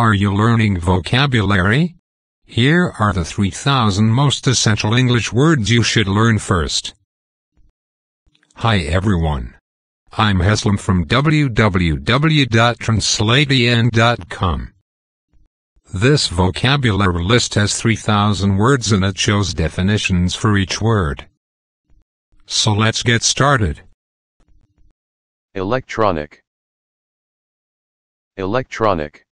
Are you learning vocabulary? Here are the 3000 most essential English words you should learn first. Hi everyone. I'm Heslam from www.translatean.com. This vocabulary list has 3000 words and it shows definitions for each word. So let's get started. Electronic Electronic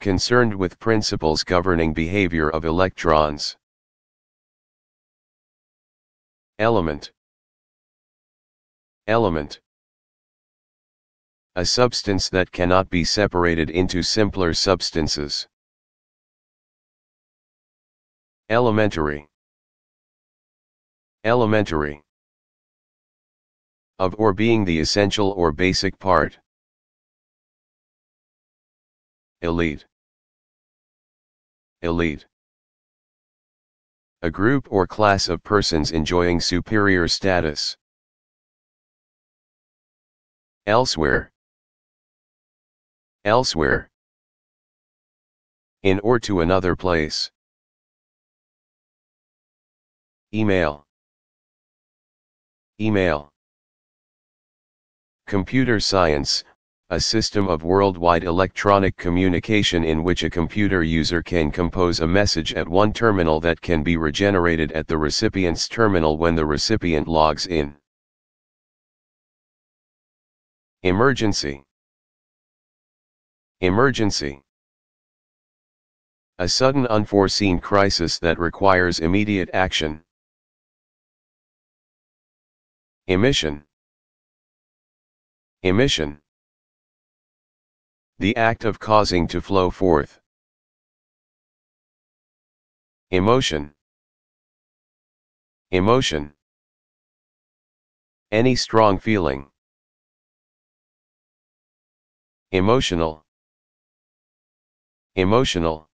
concerned with principles governing behavior of electrons. Element Element A substance that cannot be separated into simpler substances. Elementary Elementary Of or being the essential or basic part. Elite elite. A group or class of persons enjoying superior status. Elsewhere. Elsewhere. In or to another place. Email. Email. Computer science, a system of worldwide electronic communication in which a computer user can compose a message at one terminal that can be regenerated at the recipient's terminal when the recipient logs in. Emergency Emergency A sudden unforeseen crisis that requires immediate action. Emission Emission the act of causing to flow forth. Emotion Emotion Any strong feeling. Emotional Emotional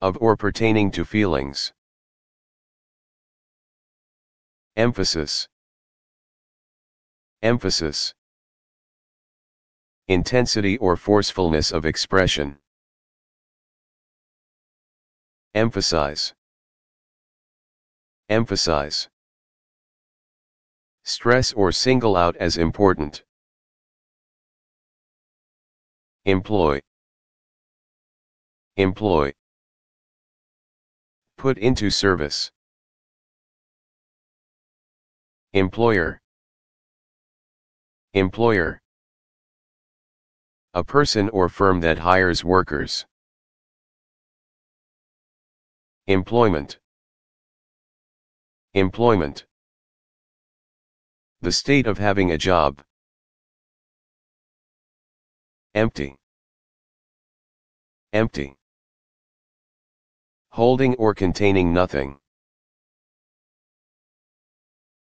Of or pertaining to feelings. Emphasis Emphasis Intensity or forcefulness of expression. Emphasize. Emphasize. Stress or single out as important. Employ. Employ. Put into service. Employer. Employer a person or firm that hires workers. Employment Employment The state of having a job. Empty Empty Holding or containing nothing.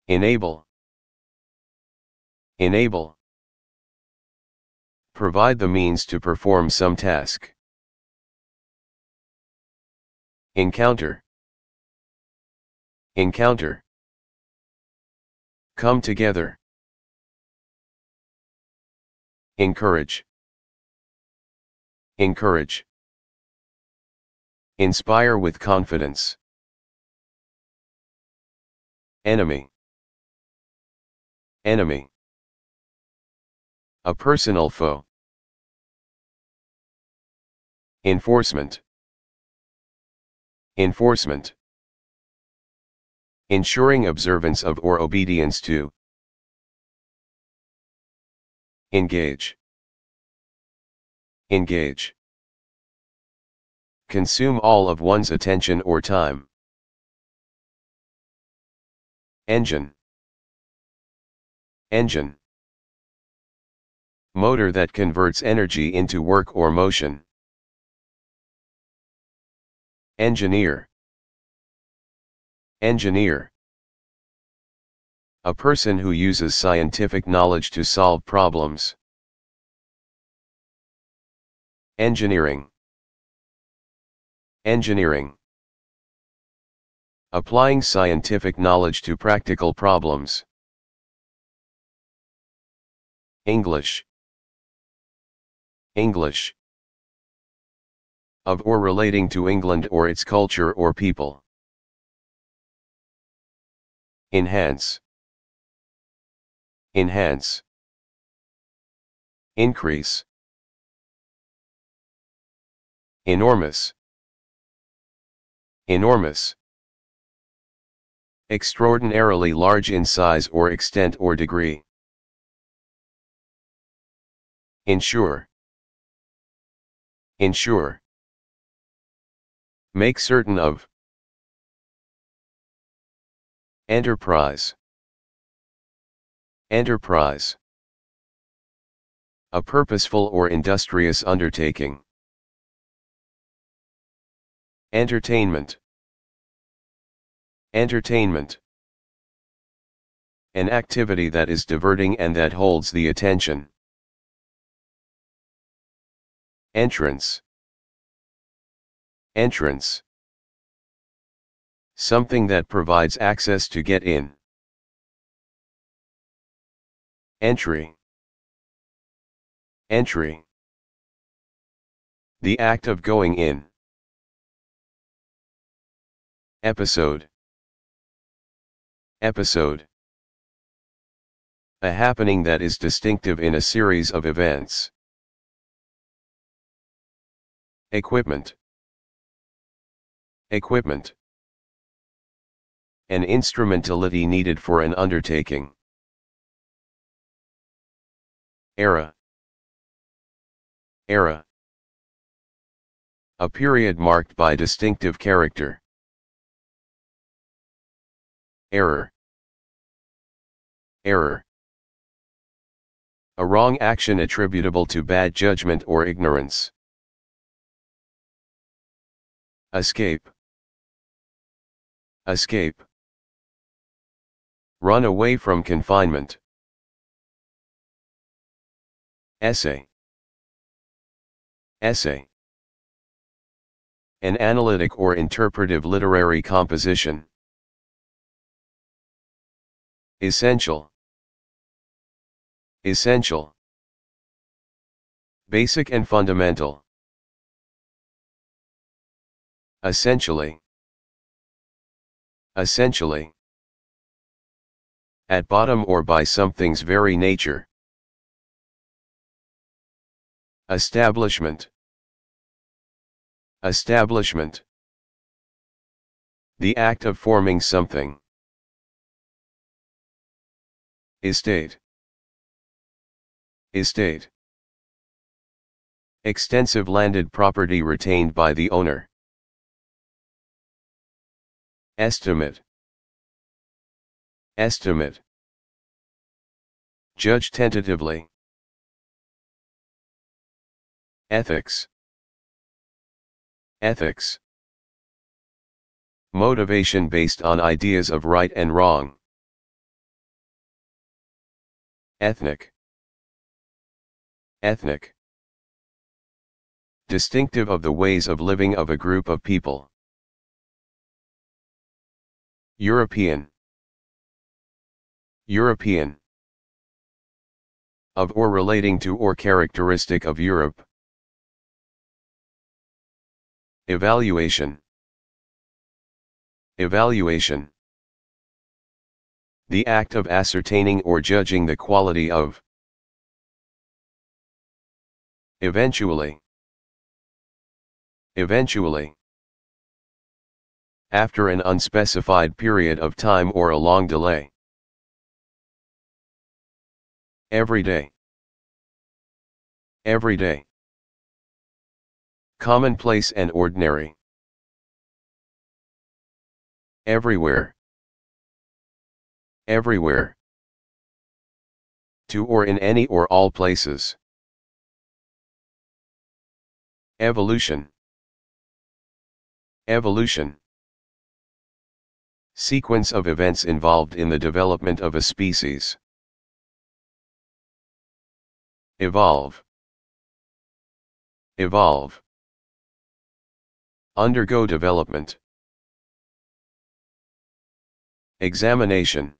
Enable Enable Provide the means to perform some task. Encounter. Encounter. Come together. Encourage. Encourage. Inspire with confidence. Enemy. Enemy. A personal foe. Enforcement. Enforcement. Ensuring observance of or obedience to. Engage. Engage. Consume all of one's attention or time. Engine. Engine motor that converts energy into work or motion. Engineer Engineer A person who uses scientific knowledge to solve problems. Engineering Engineering Applying scientific knowledge to practical problems. English English. Of or relating to England or its culture or people. Enhance. Enhance. Increase. Enormous. Enormous. Extraordinarily large in size or extent or degree. Ensure. Ensure. Make certain of. Enterprise. Enterprise. A purposeful or industrious undertaking. Entertainment. Entertainment. An activity that is diverting and that holds the attention. Entrance. Entrance. Something that provides access to get in. Entry. Entry. The act of going in. Episode. Episode. A happening that is distinctive in a series of events. Equipment. Equipment. An instrumentality needed for an undertaking. Era. Era. A period marked by distinctive character. Error. Error. A wrong action attributable to bad judgment or ignorance. Escape. Escape. Run away from confinement. Essay. Essay. An analytic or interpretive literary composition. Essential. Essential. Basic and fundamental. Essentially. Essentially. At bottom or by something's very nature. Establishment. Establishment. The act of forming something. Estate. Estate. Extensive landed property retained by the owner. Estimate. Estimate. Judge tentatively. Ethics. Ethics. Motivation based on ideas of right and wrong. Ethnic. Ethnic. Distinctive of the ways of living of a group of people. European European Of or relating to or characteristic of Europe Evaluation Evaluation The act of ascertaining or judging the quality of Eventually Eventually after an unspecified period of time or a long delay. Every day. Every day. Commonplace and ordinary. Everywhere. Everywhere. To or in any or all places. Evolution. Evolution. Sequence of events involved in the development of a species. Evolve. Evolve. Undergo development. Examination.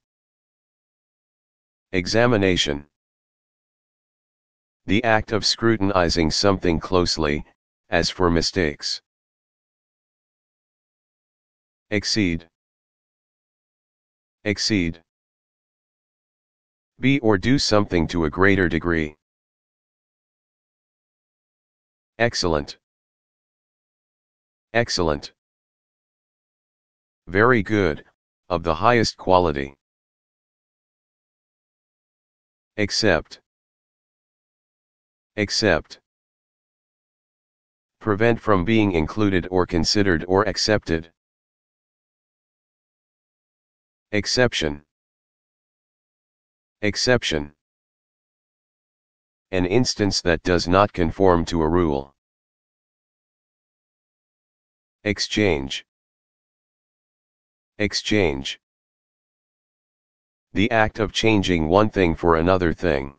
Examination. The act of scrutinizing something closely, as for mistakes. Exceed exceed, be or do something to a greater degree. Excellent. Excellent. Very good, of the highest quality. Accept. Accept. Prevent from being included or considered or accepted. Exception. Exception. An instance that does not conform to a rule. Exchange. Exchange. The act of changing one thing for another thing.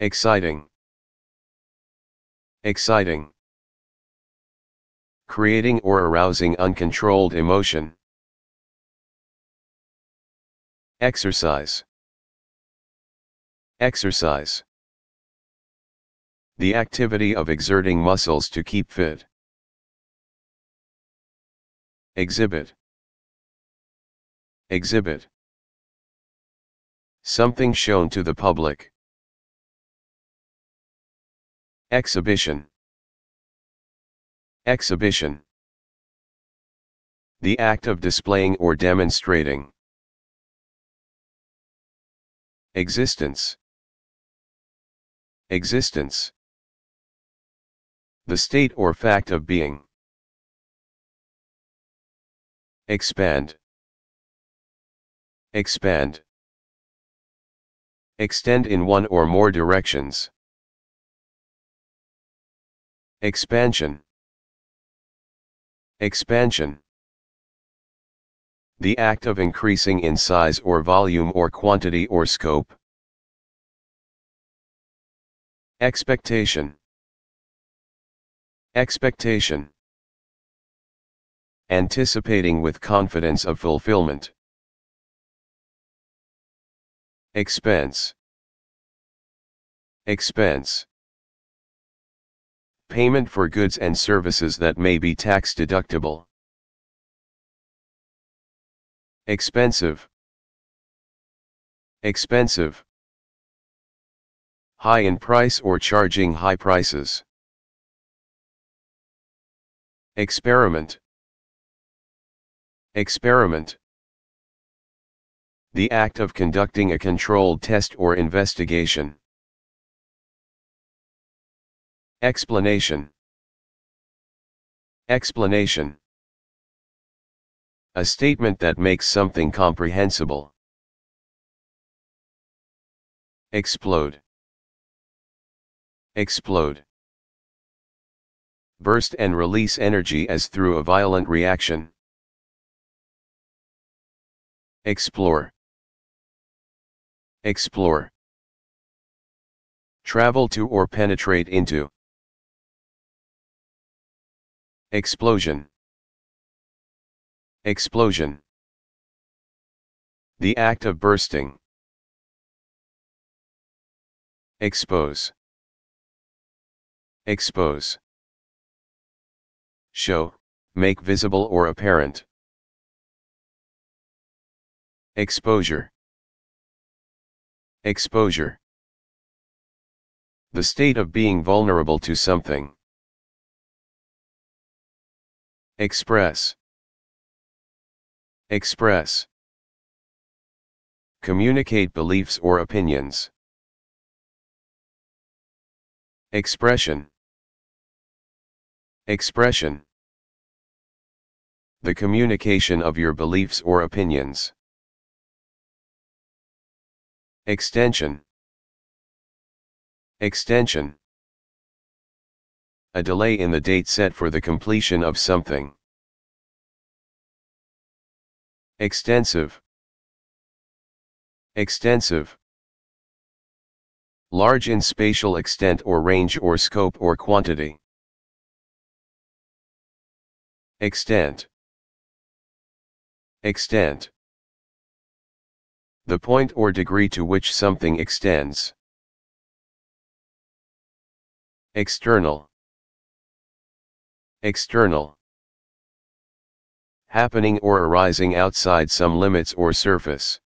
Exciting. Exciting creating or arousing uncontrolled emotion. Exercise Exercise The activity of exerting muscles to keep fit. Exhibit Exhibit Something shown to the public. Exhibition Exhibition The act of displaying or demonstrating. Existence Existence The state or fact of being. Expand Expand Extend in one or more directions. Expansion Expansion The act of increasing in size or volume or quantity or scope. Expectation Expectation Anticipating with confidence of fulfillment. Expense Expense Payment for goods and services that may be tax deductible. Expensive. Expensive. High in price or charging high prices. Experiment. Experiment. The act of conducting a controlled test or investigation. Explanation Explanation A statement that makes something comprehensible. Explode Explode Burst and release energy as through a violent reaction. Explore Explore Travel to or penetrate into. Explosion. Explosion. The act of bursting. Expose. Expose. Show, make visible or apparent. Exposure. Exposure. The state of being vulnerable to something. Express. Express. Communicate beliefs or opinions. Expression. Expression. The communication of your beliefs or opinions. Extension. Extension a delay in the date set for the completion of something. Extensive. Extensive. Large in spatial extent or range or scope or quantity. Extent. Extent. The point or degree to which something extends. External. External. Happening or arising outside some limits or surface.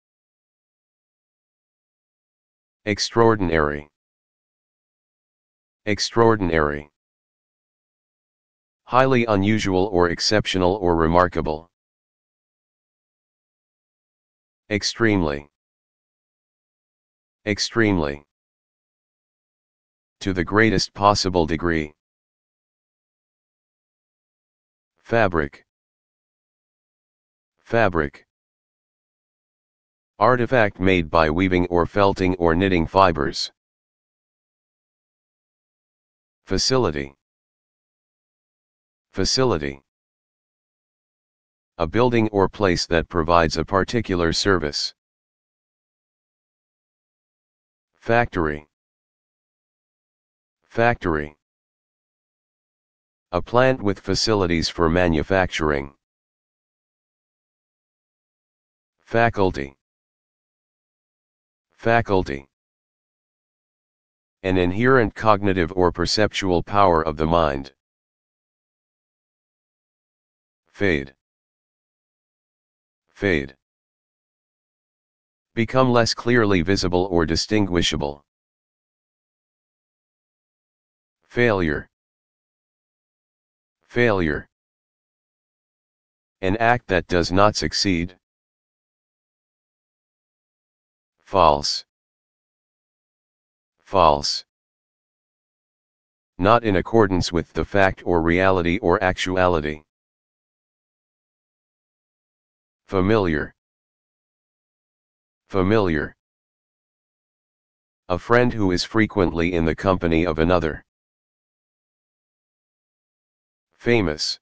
Extraordinary. Extraordinary. Highly unusual or exceptional or remarkable. Extremely. Extremely. To the greatest possible degree. Fabric. Fabric. Artifact made by weaving or felting or knitting fibers. Facility. Facility. A building or place that provides a particular service. Factory. Factory a plant with facilities for manufacturing. Faculty Faculty An inherent cognitive or perceptual power of the mind. Fade Fade Become less clearly visible or distinguishable. Failure Failure. An act that does not succeed. False. False. Not in accordance with the fact or reality or actuality. Familiar. Familiar. A friend who is frequently in the company of another. Famous.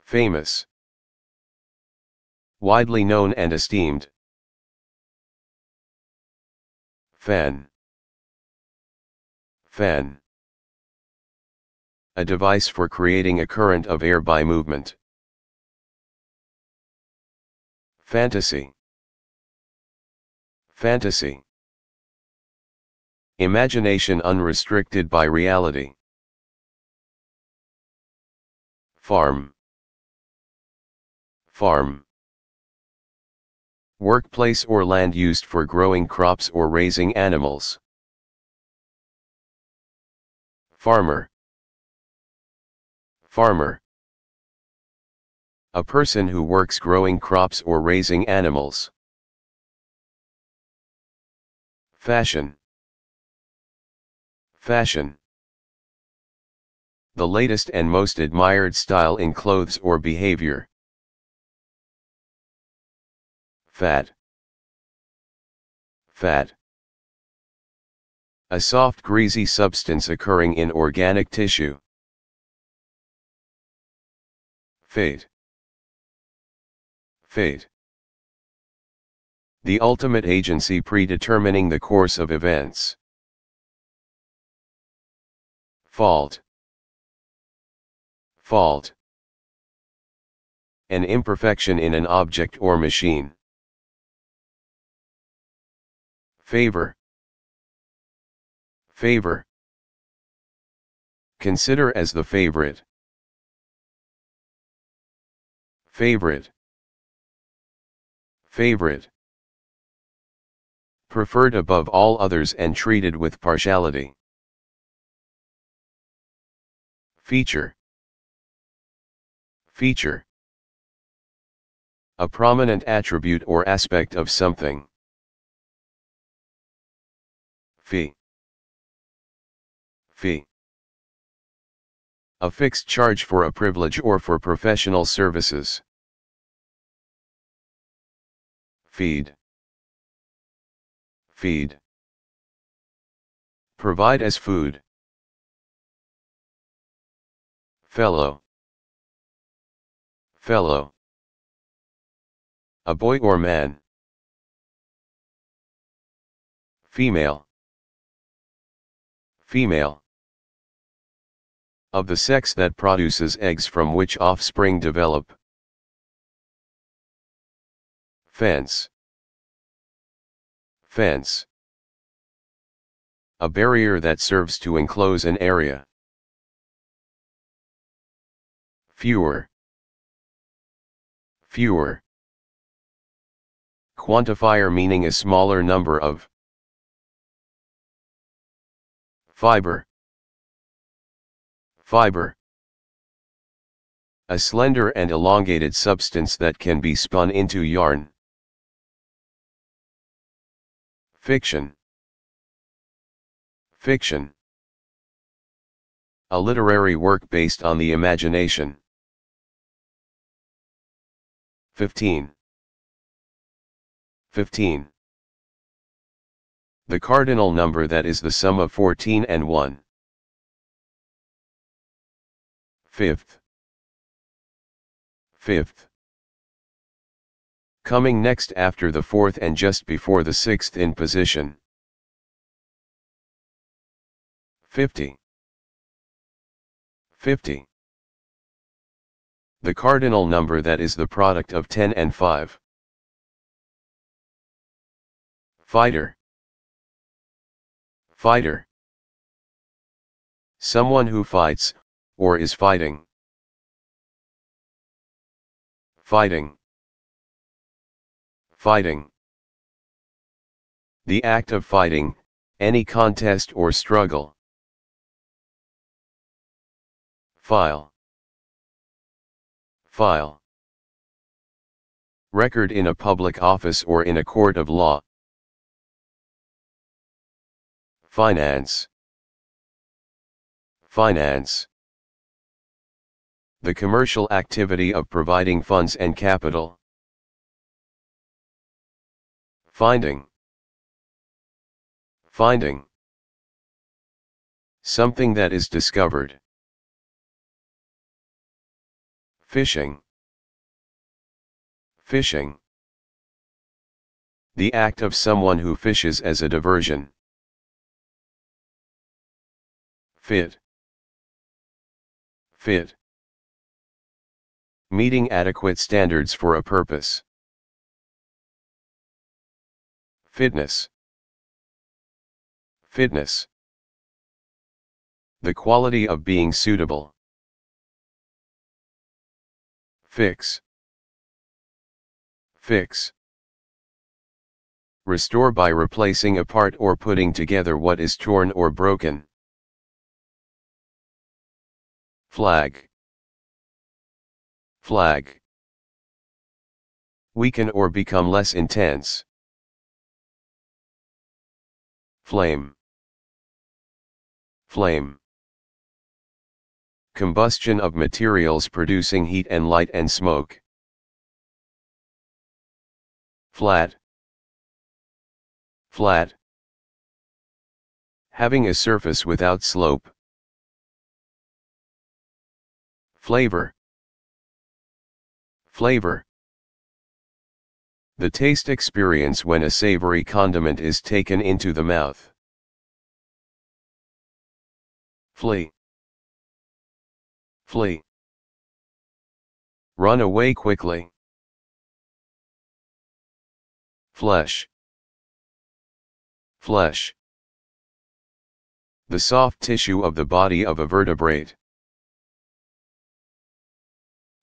Famous. Widely known and esteemed. Fan. Fan. A device for creating a current of air by movement. Fantasy. Fantasy. Imagination unrestricted by reality farm, farm. Workplace or land used for growing crops or raising animals. Farmer. Farmer. A person who works growing crops or raising animals. Fashion. Fashion the latest and most admired style in clothes or behavior. Fat. Fat. A soft greasy substance occurring in organic tissue. Fate. Fate. The ultimate agency predetermining the course of events. Fault fault. An imperfection in an object or machine. Favor. Favor. Consider as the favorite. Favorite. Favorite. Preferred above all others and treated with partiality. Feature. Feature A prominent attribute or aspect of something. Fee Fee A fixed charge for a privilege or for professional services. Feed Feed Provide as food. Fellow Fellow. A boy or man. Female. Female. Of the sex that produces eggs from which offspring develop. Fence. Fence. A barrier that serves to enclose an area. Fewer fewer. Quantifier meaning a smaller number of. Fiber. Fiber. A slender and elongated substance that can be spun into yarn. Fiction. Fiction. A literary work based on the imagination. 15. 15. The cardinal number that is the sum of 14 and 1. Fifth. Fifth. Coming next after the fourth and just before the sixth in position. 50. 50 the cardinal number that is the product of 10 and 5. Fighter. Fighter. Someone who fights, or is fighting. Fighting. Fighting. The act of fighting, any contest or struggle. File. File. Record in a public office or in a court of law. Finance. Finance. The commercial activity of providing funds and capital. Finding. Finding. Something that is discovered. Fishing. Fishing. The act of someone who fishes as a diversion. Fit. Fit. Meeting adequate standards for a purpose. Fitness. Fitness. The quality of being suitable. Fix. Fix. Restore by replacing a part or putting together what is torn or broken. Flag. Flag. Weaken or become less intense. Flame. Flame combustion of materials producing heat and light and smoke. Flat. Flat. Having a surface without slope. Flavor. Flavor. The taste experience when a savory condiment is taken into the mouth. Flea. Flee. Run away quickly. Flesh. Flesh. The soft tissue of the body of a vertebrate.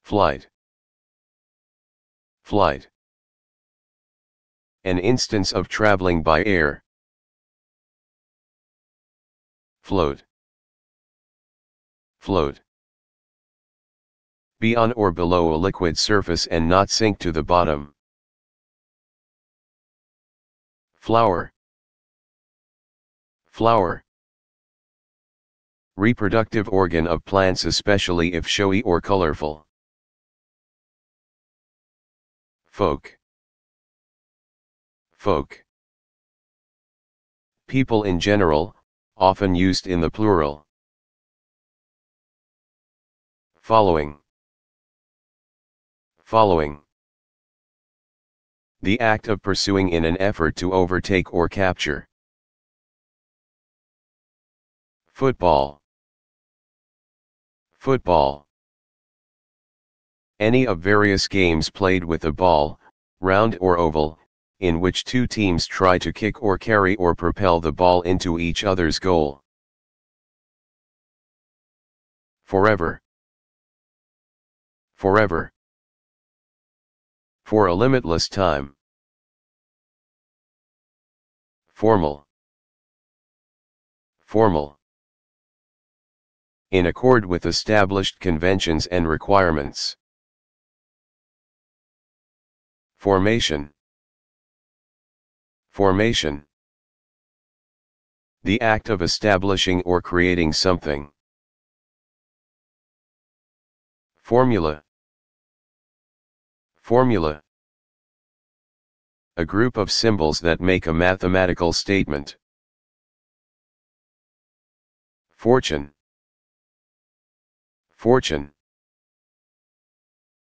Flight. Flight. An instance of traveling by air. Float. Float be on or below a liquid surface and not sink to the bottom. Flower Flower Reproductive organ of plants especially if showy or colorful. Folk Folk People in general, often used in the plural. Following Following The act of pursuing in an effort to overtake or capture. Football Football Any of various games played with a ball, round or oval, in which two teams try to kick or carry or propel the ball into each other's goal. Forever. Forever for a limitless time. Formal. Formal. In accord with established conventions and requirements. Formation. Formation. The act of establishing or creating something. Formula. Formula A group of symbols that make a mathematical statement. Fortune Fortune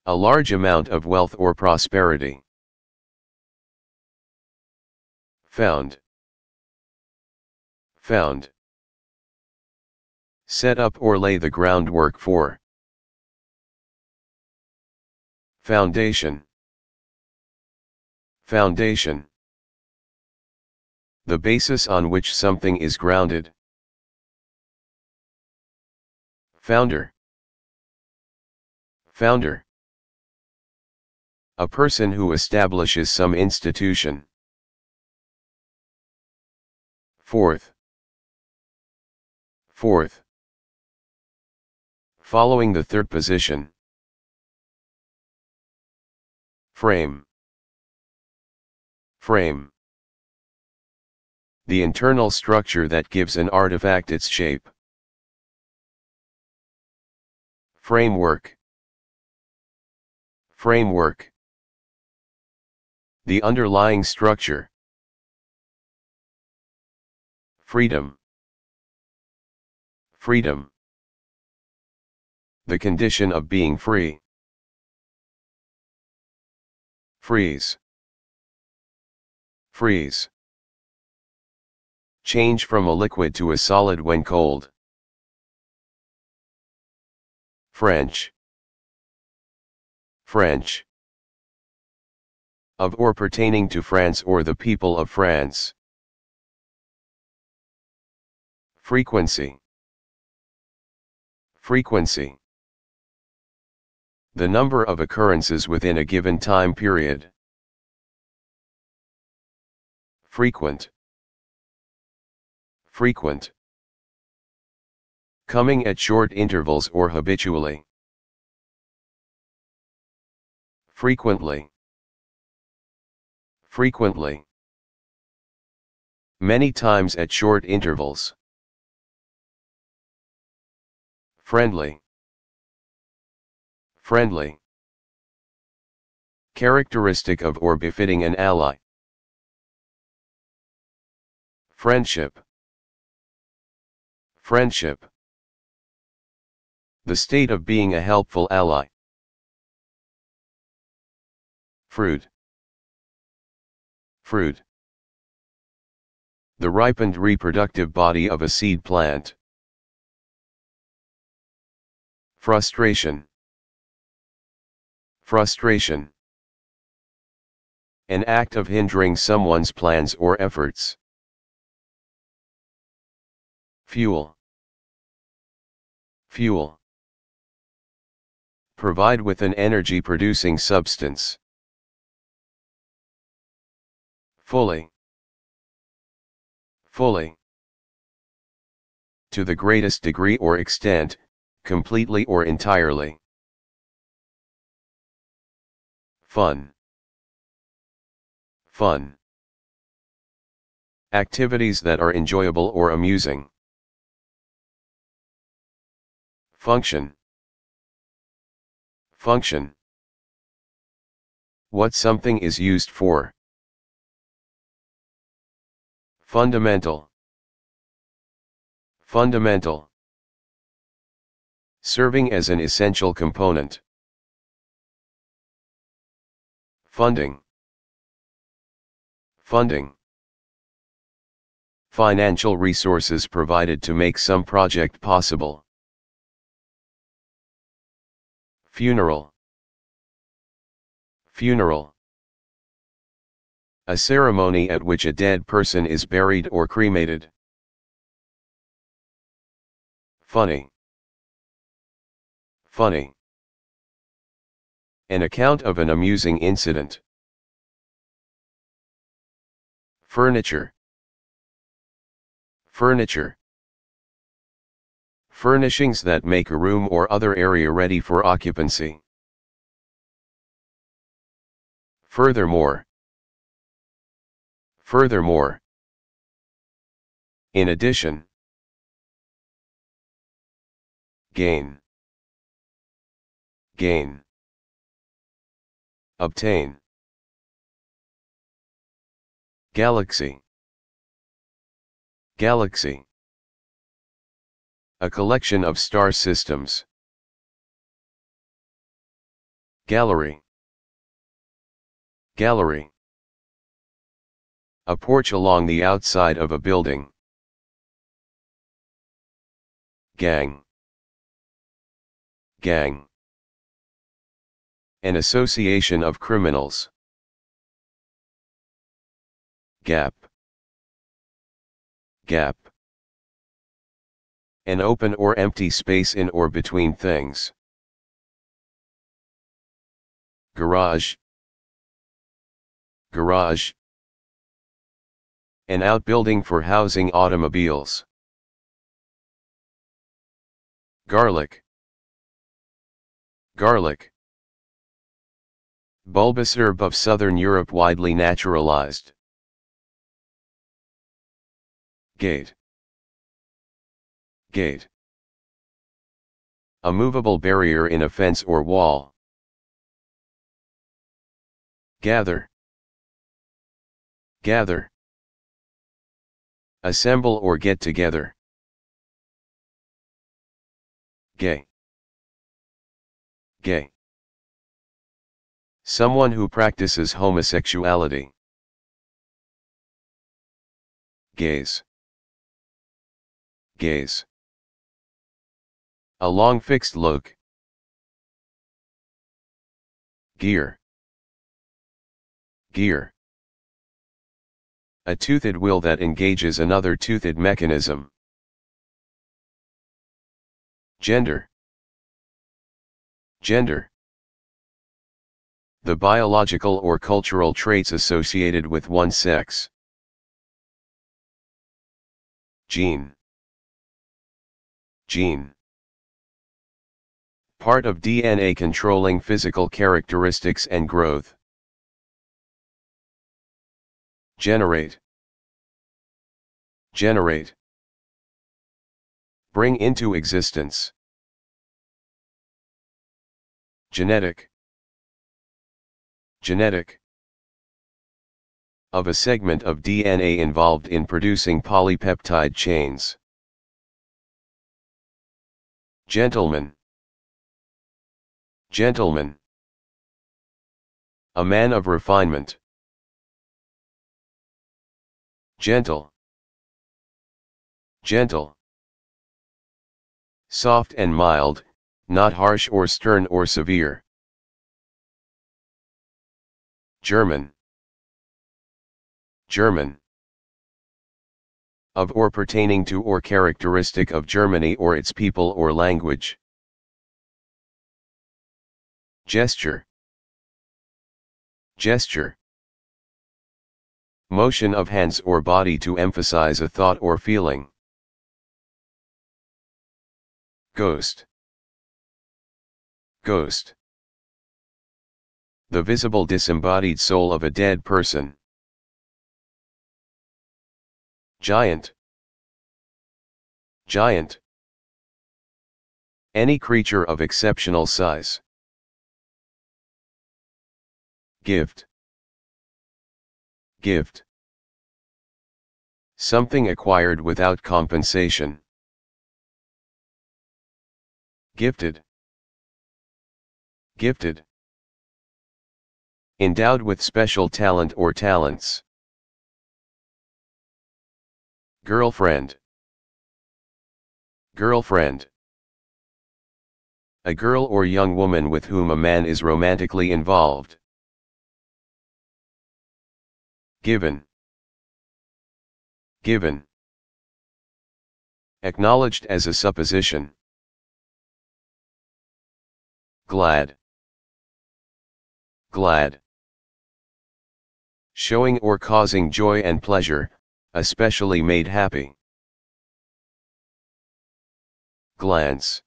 A large amount of wealth or prosperity. Found Found Set up or lay the groundwork for Foundation Foundation The basis on which something is grounded. Founder Founder A person who establishes some institution. Fourth Fourth Following the third position. Frame. Frame. The internal structure that gives an artifact its shape. Framework. Framework. The underlying structure. Freedom. Freedom. The condition of being free. Freeze. Freeze. Change from a liquid to a solid when cold. French. French. Of or pertaining to France or the people of France. Frequency. Frequency the number of occurrences within a given time period. Frequent. Frequent. Coming at short intervals or habitually. Frequently. Frequently. Many times at short intervals. Friendly. Friendly. Characteristic of or befitting an ally. Friendship. Friendship. The state of being a helpful ally. Fruit. Fruit. The ripened reproductive body of a seed plant. Frustration. Frustration. An act of hindering someone's plans or efforts. Fuel. Fuel. Provide with an energy producing substance. Fully. Fully. To the greatest degree or extent, completely or entirely. Fun. Fun. Activities that are enjoyable or amusing. Function. Function. What something is used for. Fundamental. Fundamental. Serving as an essential component. Funding. Funding. Financial resources provided to make some project possible. Funeral. Funeral. A ceremony at which a dead person is buried or cremated. Funny. Funny. An account of an amusing incident. Furniture. Furniture. Furnishings that make a room or other area ready for occupancy. Furthermore. Furthermore. In addition. Gain. Gain. Obtain. Galaxy. Galaxy. A collection of star systems. Gallery. Gallery. A porch along the outside of a building. Gang. Gang. An association of criminals. Gap. Gap. An open or empty space in or between things. Garage. Garage. An outbuilding for housing automobiles. Garlic. Garlic. Bulbous herb of southern Europe widely naturalized. Gate Gate A movable barrier in a fence or wall. Gather Gather Assemble or get together. Gay Gay Someone who practices homosexuality. Gaze. Gaze. A long fixed look. Gear. Gear. A toothed wheel that engages another toothed mechanism. Gender. Gender the biological or cultural traits associated with one sex. Gene Gene Part of DNA controlling physical characteristics and growth. Generate Generate Bring into existence. Genetic Genetic of a segment of DNA involved in producing polypeptide chains. Gentleman Gentleman A man of refinement. Gentle Gentle Soft and mild, not harsh or stern or severe. German. German. Of or pertaining to or characteristic of Germany or its people or language. Gesture. Gesture. Motion of hands or body to emphasize a thought or feeling. Ghost. Ghost the visible disembodied soul of a dead person. Giant Giant Any creature of exceptional size. Gift Gift Something acquired without compensation. Gifted Gifted endowed with special talent or talents. Girlfriend Girlfriend A girl or young woman with whom a man is romantically involved. Given Given Acknowledged as a supposition. Glad Glad showing or causing joy and pleasure, especially made happy. Glance.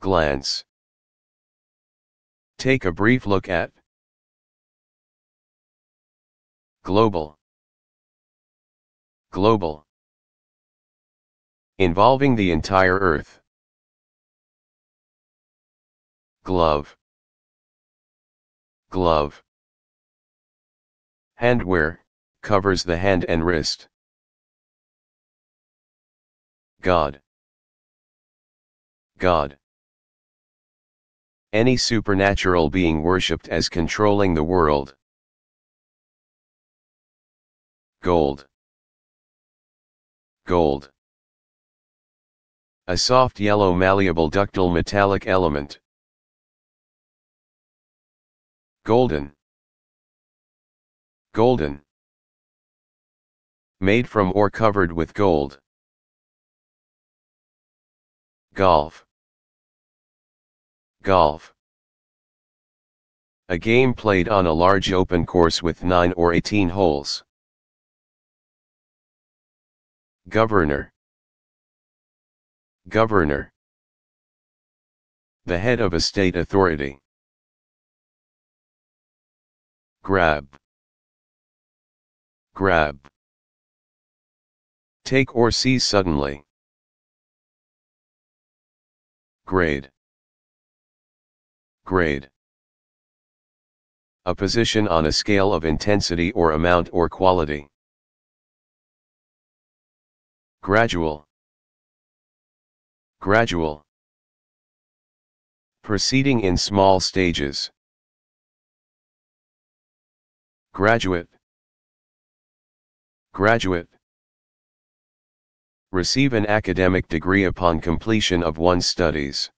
Glance. Take a brief look at. Global. Global. Involving the entire Earth. Glove. Glove. Handwear, covers the hand and wrist. God. God. Any supernatural being worshipped as controlling the world. Gold. Gold. A soft yellow malleable ductile metallic element. Golden. Golden. Made from or covered with gold. Golf. Golf. A game played on a large open course with 9 or 18 holes. Governor. Governor. The head of a state authority. Grab grab. Take or seize suddenly. Grade. Grade. A position on a scale of intensity or amount or quality. Gradual. Gradual. Proceeding in small stages. Graduate. Graduate. Receive an academic degree upon completion of one's studies.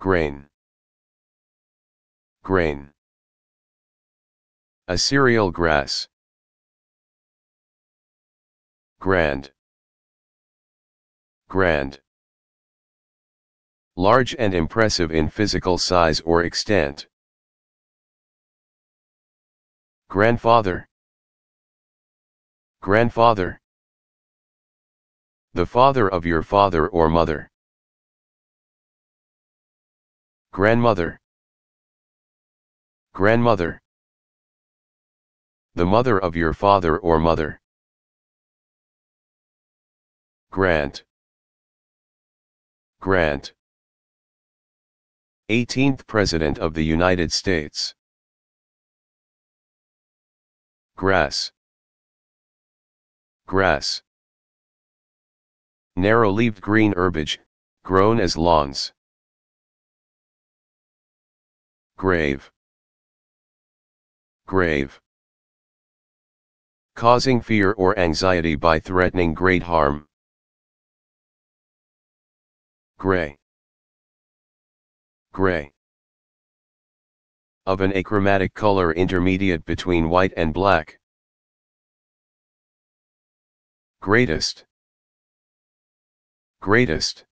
Grain. Grain. A cereal grass. Grand. Grand. Large and impressive in physical size or extent. Grandfather. Grandfather. The father of your father or mother. Grandmother. Grandmother. The mother of your father or mother. Grant. Grant. 18th President of the United States grass grass narrow-leaved green herbage grown as lawns grave grave causing fear or anxiety by threatening great harm gray gray of an achromatic color intermediate between white and black. Greatest Greatest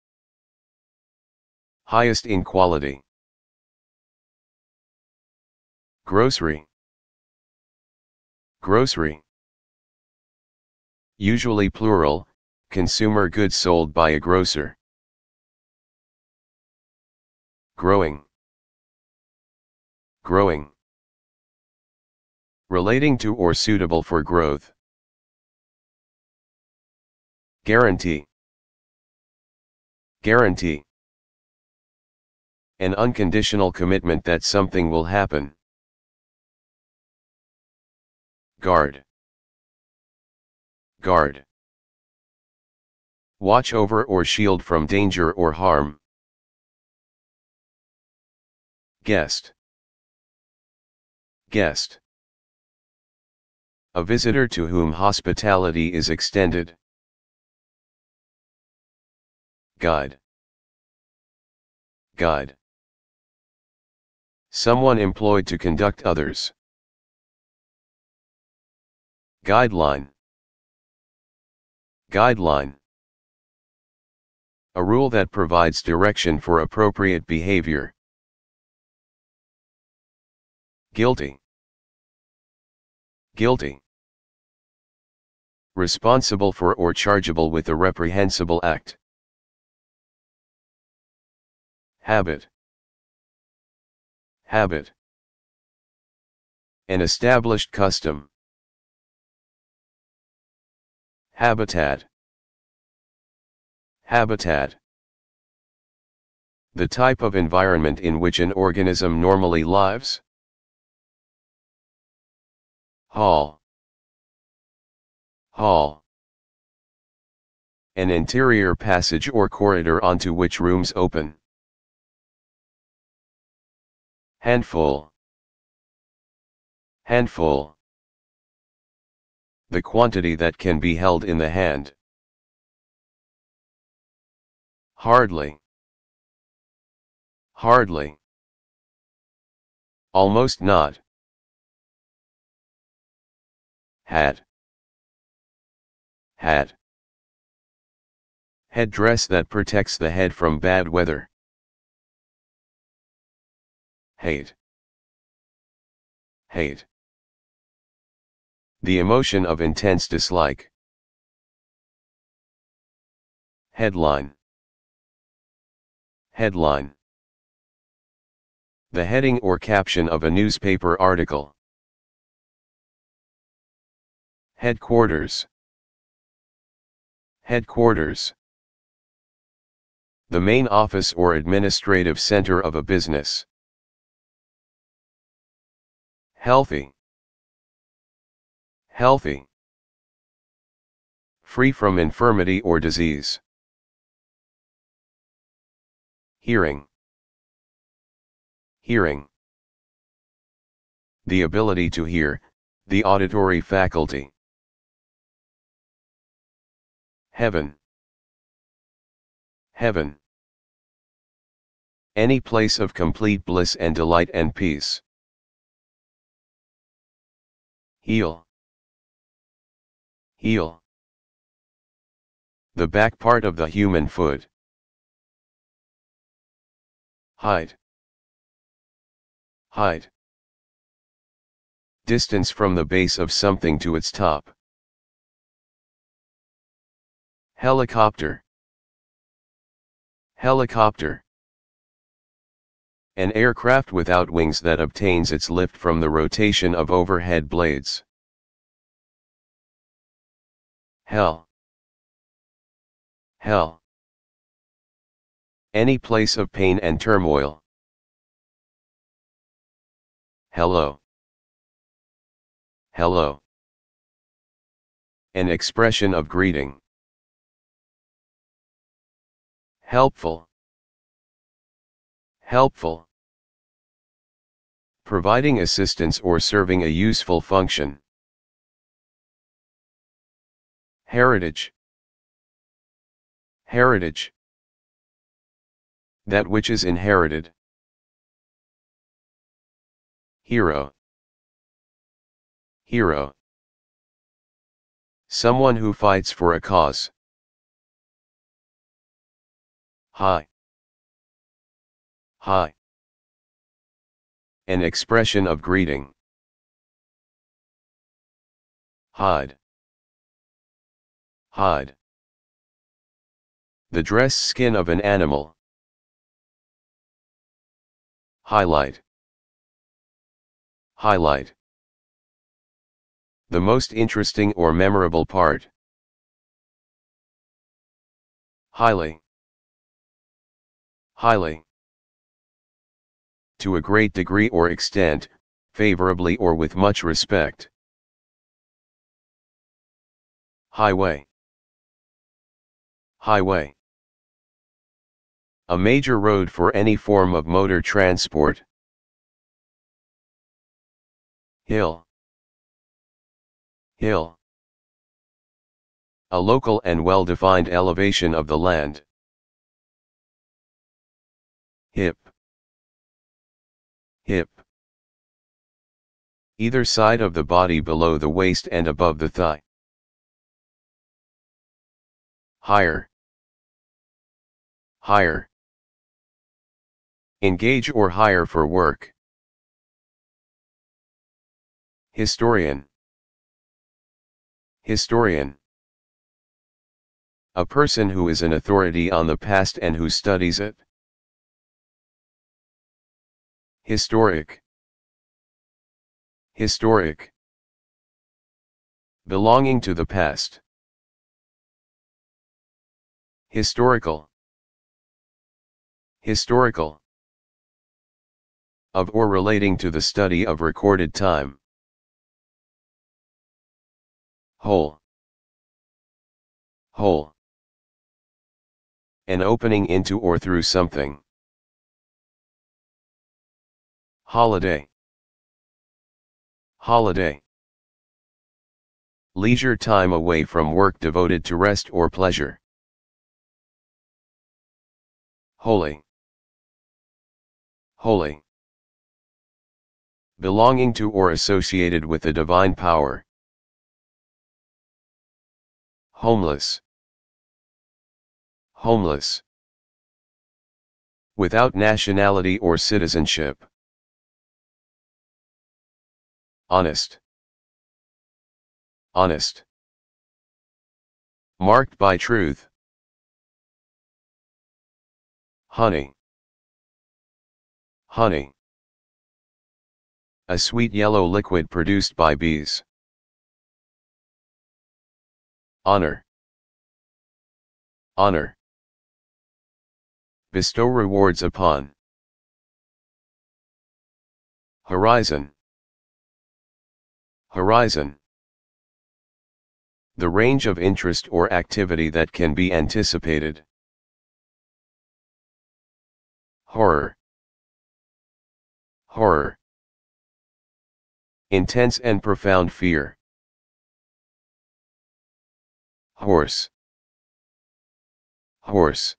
Highest in quality Grocery Grocery Usually plural, consumer goods sold by a grocer. Growing Growing. Relating to or suitable for growth. Guarantee. Guarantee. An unconditional commitment that something will happen. Guard. Guard. Watch over or shield from danger or harm. Guest. Guest. A visitor to whom hospitality is extended. Guide. Guide. Someone employed to conduct others. Guideline. Guideline. A rule that provides direction for appropriate behavior. Guilty. Guilty. Responsible for or chargeable with a reprehensible act. Habit. Habit. An established custom. Habitat. Habitat. The type of environment in which an organism normally lives? Hall. Hall. An interior passage or corridor onto which rooms open. Handful. Handful. The quantity that can be held in the hand. Hardly. Hardly. Almost not hat, hat. Headdress that protects the head from bad weather. Hate. Hate. The emotion of intense dislike. Headline. Headline. The heading or caption of a newspaper article. Headquarters Headquarters The main office or administrative center of a business. Healthy Healthy Free from infirmity or disease. Hearing Hearing The ability to hear, the auditory faculty. Heaven. Heaven. Any place of complete bliss and delight and peace. Heel, Heel. The back part of the human foot. Hide. Hide. Distance from the base of something to its top. Helicopter. Helicopter. An aircraft without wings that obtains its lift from the rotation of overhead blades. Hell. Hell. Any place of pain and turmoil. Hello. Hello. An expression of greeting. Helpful. Helpful. Providing assistance or serving a useful function. Heritage. Heritage. That which is inherited. Hero. Hero. Someone who fights for a cause. Hi. Hi. An expression of greeting. Hide. Hide. The dress skin of an animal. Highlight. Highlight. The most interesting or memorable part. Highly highly. To a great degree or extent, favorably or with much respect. Highway Highway A major road for any form of motor transport. Hill Hill A local and well-defined elevation of the land hip, hip. Either side of the body below the waist and above the thigh. Higher, higher. Engage or hire for work. Historian Historian A person who is an authority on the past and who studies it. Historic. Historic. Belonging to the past. Historical. Historical. Of or relating to the study of recorded time. Whole. Whole. An opening into or through something. Holiday. Holiday. Leisure time away from work devoted to rest or pleasure. Holy. Holy. Belonging to or associated with the divine power. Homeless. Homeless. Without nationality or citizenship honest, honest, marked by truth, honey, honey, a sweet yellow liquid produced by bees, honor, honor, bestow rewards upon, horizon, Horizon The range of interest or activity that can be anticipated. Horror Horror Intense and profound fear. Horse Horse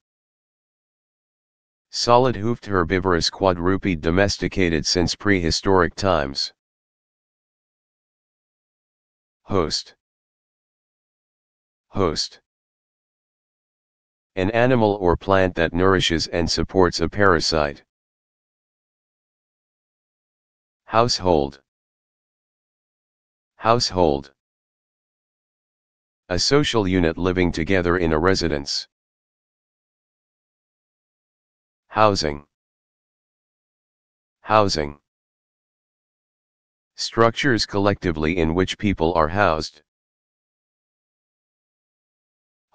Solid-hoofed herbivorous quadruped domesticated since prehistoric times. Host. Host. An animal or plant that nourishes and supports a parasite. Household. Household. A social unit living together in a residence. Housing. Housing structures collectively in which people are housed.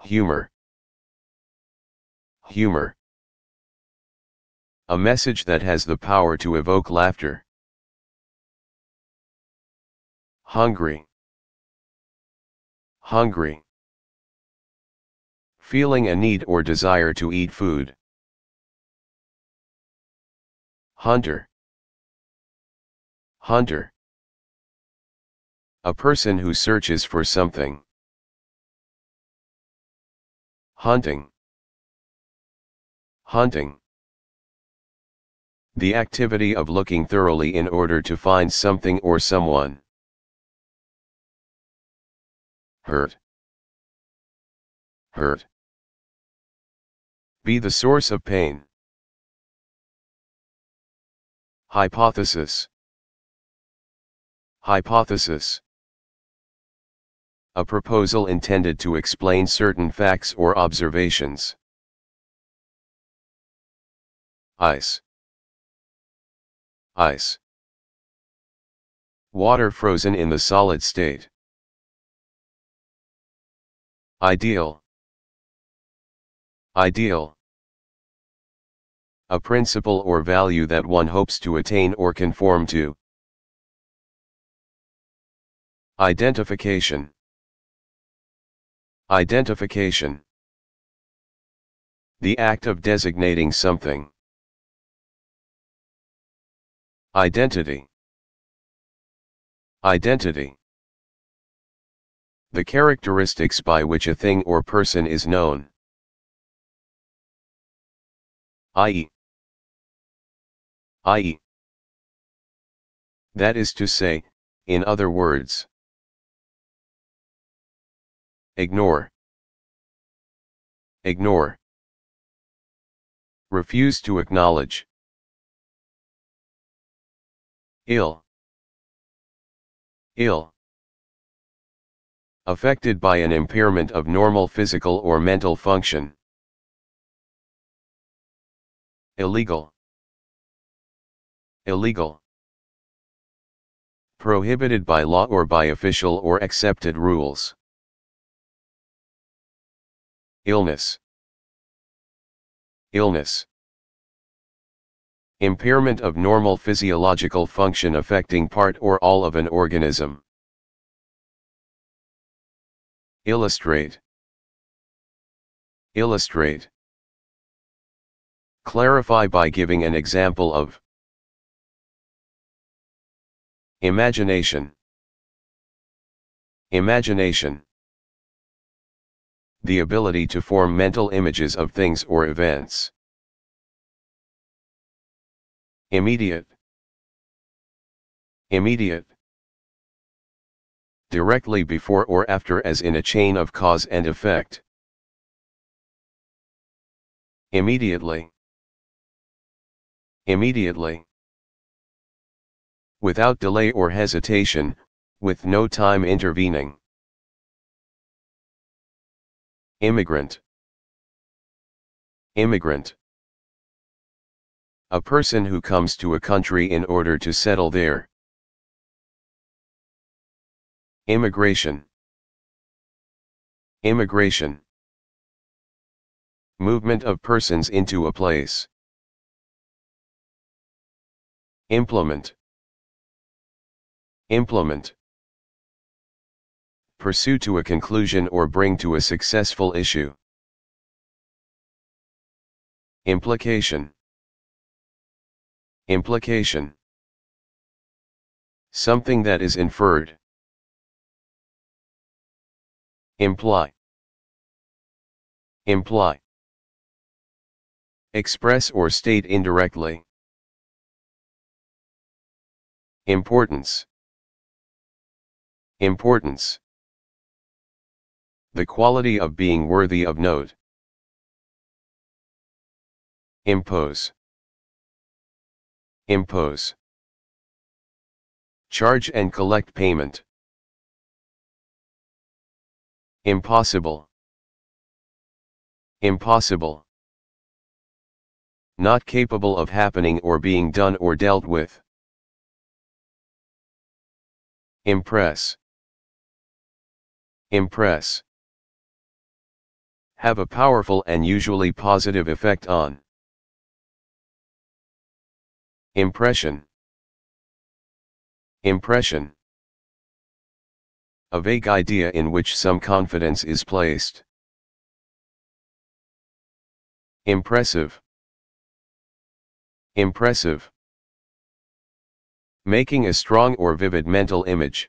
Humor. Humor. A message that has the power to evoke laughter. Hungry. Hungry. Feeling a need or desire to eat food. Hunter. Hunter. A person who searches for something. Hunting. Hunting. The activity of looking thoroughly in order to find something or someone. Hurt. Hurt. Be the source of pain. Hypothesis. Hypothesis a proposal intended to explain certain facts or observations. Ice. Ice. Water frozen in the solid state. Ideal. Ideal. A principle or value that one hopes to attain or conform to. Identification. Identification The act of designating something. Identity Identity The characteristics by which a thing or person is known. i.e. i.e. That is to say, in other words. Ignore. Ignore. Refuse to acknowledge. Ill. Ill. Affected by an impairment of normal physical or mental function. Illegal. Illegal. Prohibited by law or by official or accepted rules. Illness. Illness. Impairment of normal physiological function affecting part or all of an organism. Illustrate. Illustrate. Clarify by giving an example of Imagination Imagination the ability to form mental images of things or events. Immediate. Immediate. Directly before or after as in a chain of cause and effect. Immediately. Immediately. Without delay or hesitation, with no time intervening. Immigrant. Immigrant. A person who comes to a country in order to settle there. Immigration. Immigration. Movement of persons into a place. Implement. Implement pursue to a conclusion or bring to a successful issue. Implication Implication Something that is inferred. Imply Imply Express or state indirectly. Importance Importance the quality of being worthy of note. Impose. Impose. Charge and collect payment. Impossible. Impossible. Not capable of happening or being done or dealt with. Impress. Impress have a powerful and usually positive effect on impression impression a vague idea in which some confidence is placed impressive impressive making a strong or vivid mental image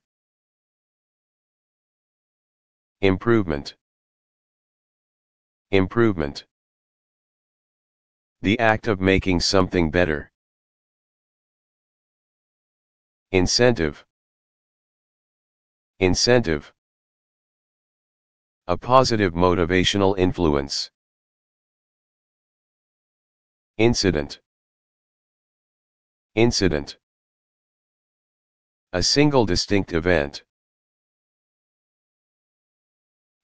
improvement Improvement. The act of making something better. Incentive. Incentive. A positive motivational influence. Incident. Incident. A single distinct event.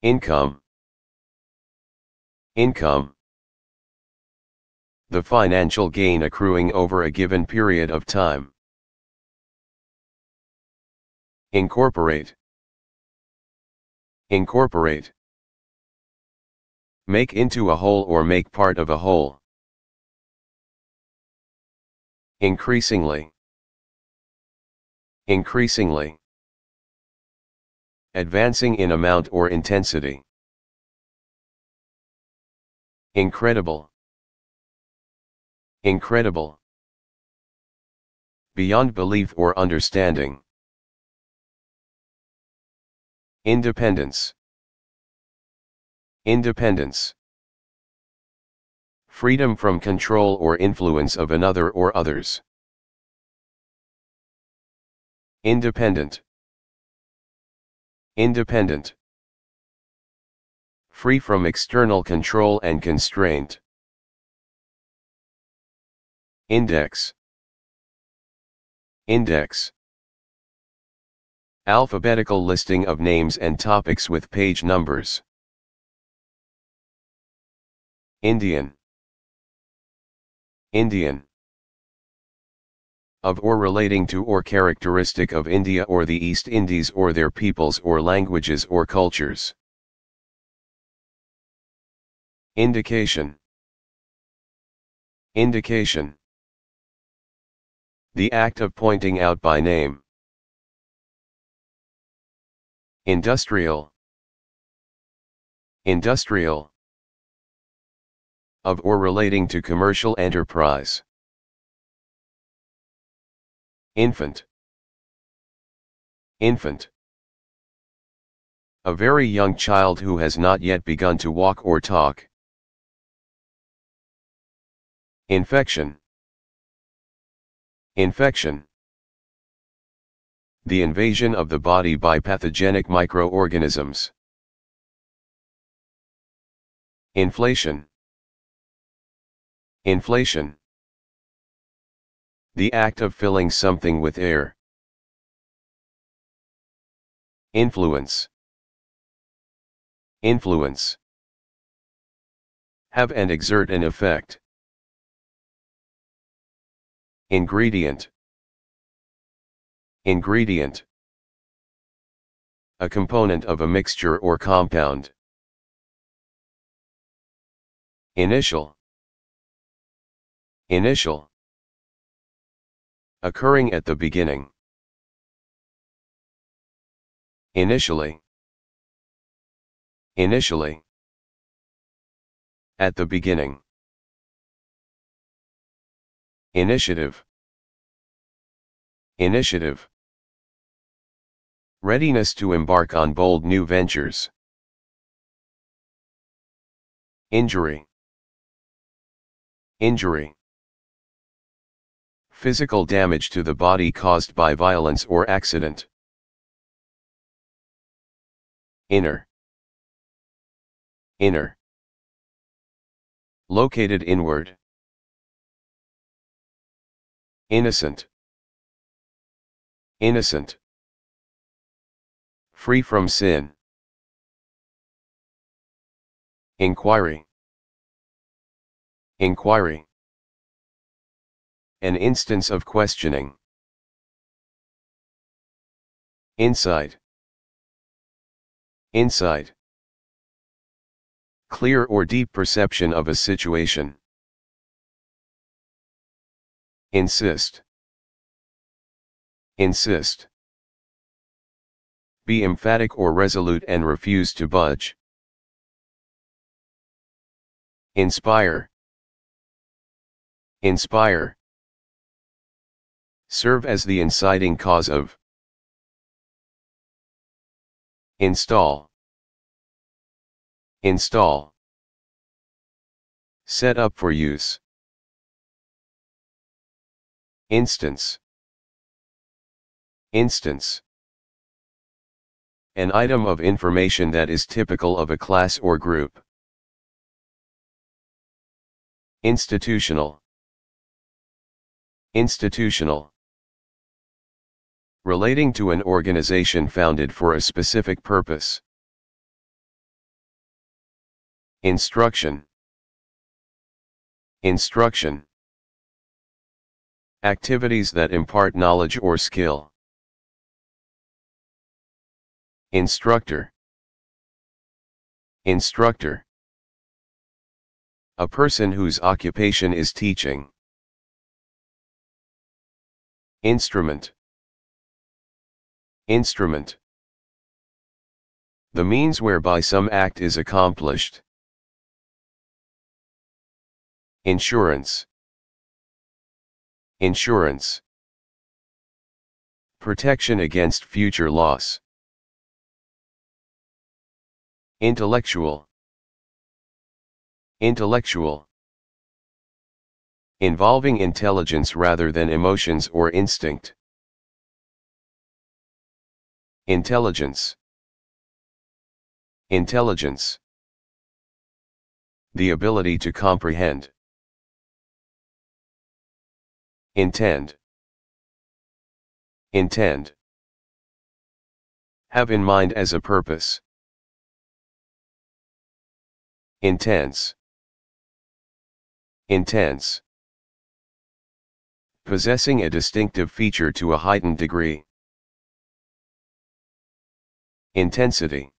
Income. Income The financial gain accruing over a given period of time. Incorporate Incorporate Make into a whole or make part of a whole. Increasingly Increasingly Advancing in amount or intensity. Incredible. Incredible. Beyond belief or understanding. Independence. Independence. Freedom from control or influence of another or others. Independent. Independent free from external control and constraint. Index Index Alphabetical listing of names and topics with page numbers. Indian Indian of or relating to or characteristic of India or the East Indies or their peoples or languages or cultures. Indication Indication The act of pointing out by name. Industrial Industrial Of or relating to commercial enterprise. Infant Infant A very young child who has not yet begun to walk or talk. Infection. Infection. The invasion of the body by pathogenic microorganisms. Inflation. Inflation. The act of filling something with air. Influence. Influence. Have and exert an effect. Ingredient Ingredient A component of a mixture or compound. Initial Initial Occurring at the beginning. Initially Initially At the beginning Initiative Initiative Readiness to embark on bold new ventures Injury Injury Physical damage to the body caused by violence or accident. Inner Inner Located inward Innocent. Innocent. Free from sin. Inquiry. Inquiry. An instance of questioning. Insight. Insight. Clear or deep perception of a situation. Insist. Insist. Be emphatic or resolute and refuse to budge. Inspire. Inspire. Serve as the inciting cause of. Install. Install. Set up for use. Instance. Instance. An item of information that is typical of a class or group. Institutional. Institutional. Relating to an organization founded for a specific purpose. Instruction. Instruction. Activities that impart knowledge or skill. Instructor. Instructor. A person whose occupation is teaching. Instrument. Instrument. The means whereby some act is accomplished. Insurance. Insurance Protection against future loss. Intellectual Intellectual Involving intelligence rather than emotions or instinct. Intelligence Intelligence The ability to comprehend. Intend. Intend. Have in mind as a purpose. Intense. Intense. Possessing a distinctive feature to a heightened degree. Intensity.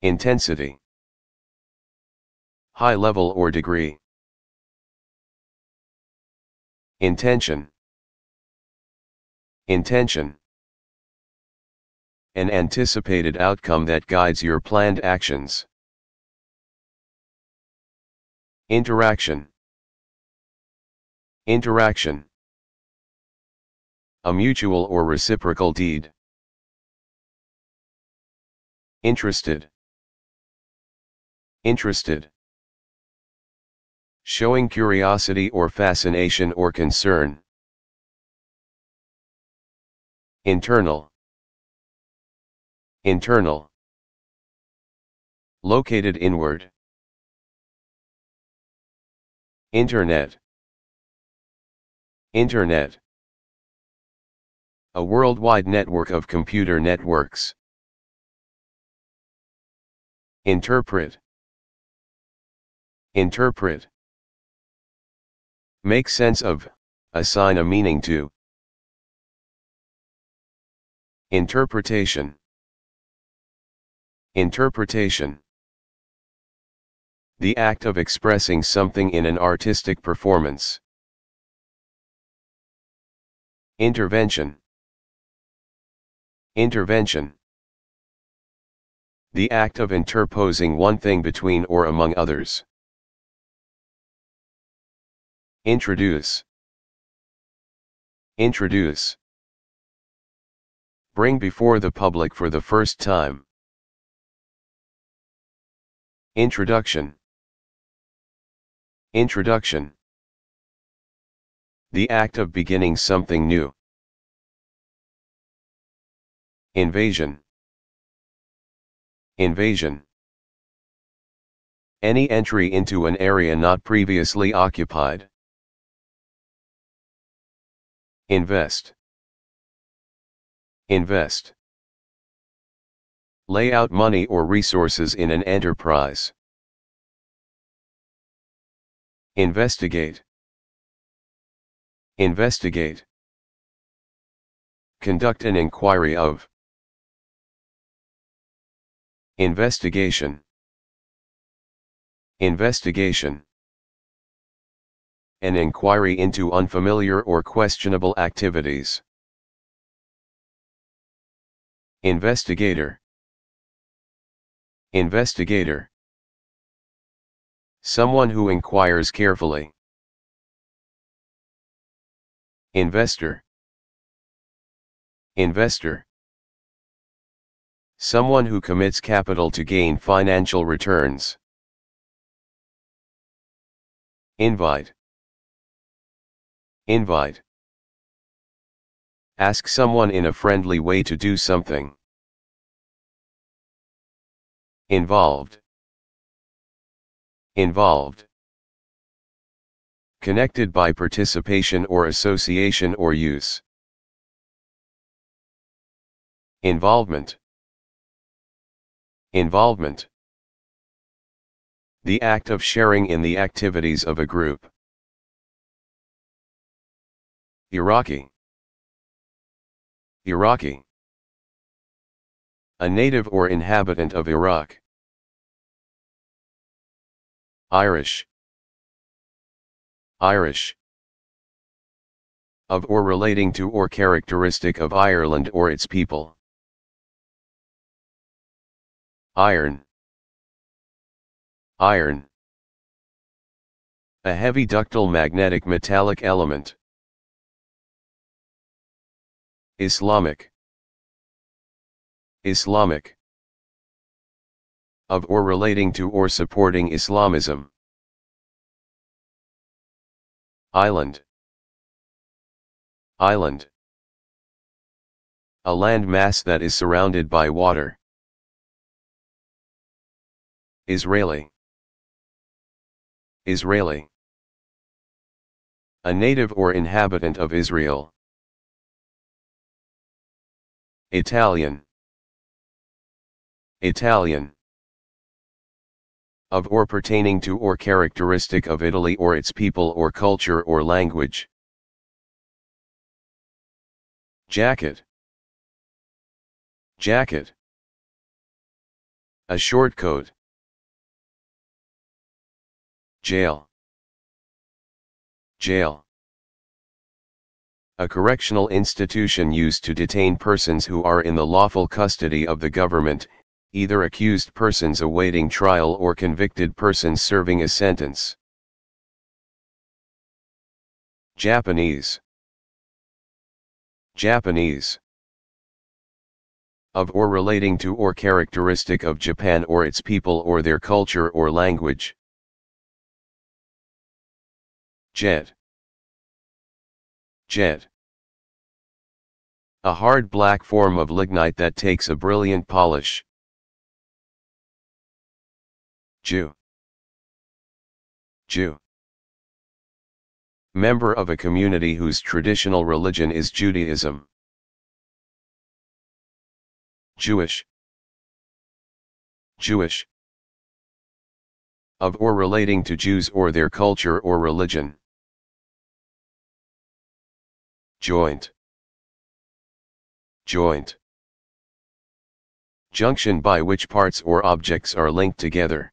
Intensity. High level or degree. Intention. Intention. An anticipated outcome that guides your planned actions. Interaction. Interaction. A mutual or reciprocal deed. Interested. Interested showing curiosity or fascination or concern. Internal Internal Located inward Internet Internet A worldwide network of computer networks. Interpret Interpret Make sense of, assign a meaning to. Interpretation. Interpretation. The act of expressing something in an artistic performance. Intervention. Intervention. The act of interposing one thing between or among others. Introduce. Introduce. Bring before the public for the first time. Introduction. Introduction. The act of beginning something new. Invasion. Invasion. Any entry into an area not previously occupied. Invest. Invest. Lay out money or resources in an enterprise. Investigate. Investigate. Conduct an inquiry of. Investigation. Investigation an inquiry into unfamiliar or questionable activities. Investigator Investigator Someone who inquires carefully. Investor Investor Someone who commits capital to gain financial returns. Invite Invite. Ask someone in a friendly way to do something. Involved. Involved. Connected by participation or association or use. Involvement. Involvement. The act of sharing in the activities of a group. Iraqi. Iraqi. A native or inhabitant of Iraq. Irish. Irish. Of or relating to or characteristic of Ireland or its people. Iron. Iron. A heavy ductile magnetic metallic element. Islamic Islamic of or relating to or supporting Islamism Island Island A land mass that is surrounded by water Israeli Israeli A native or inhabitant of Israel Italian Italian of or pertaining to or characteristic of Italy or its people or culture or language. Jacket Jacket A short coat Jail Jail a correctional institution used to detain persons who are in the lawful custody of the government, either accused persons awaiting trial or convicted persons serving a sentence. Japanese Japanese of or relating to or characteristic of Japan or its people or their culture or language. Jet jet. A hard black form of lignite that takes a brilliant polish. Jew. Jew. Member of a community whose traditional religion is Judaism. Jewish. Jewish. Of or relating to Jews or their culture or religion joint, joint. Junction by which parts or objects are linked together.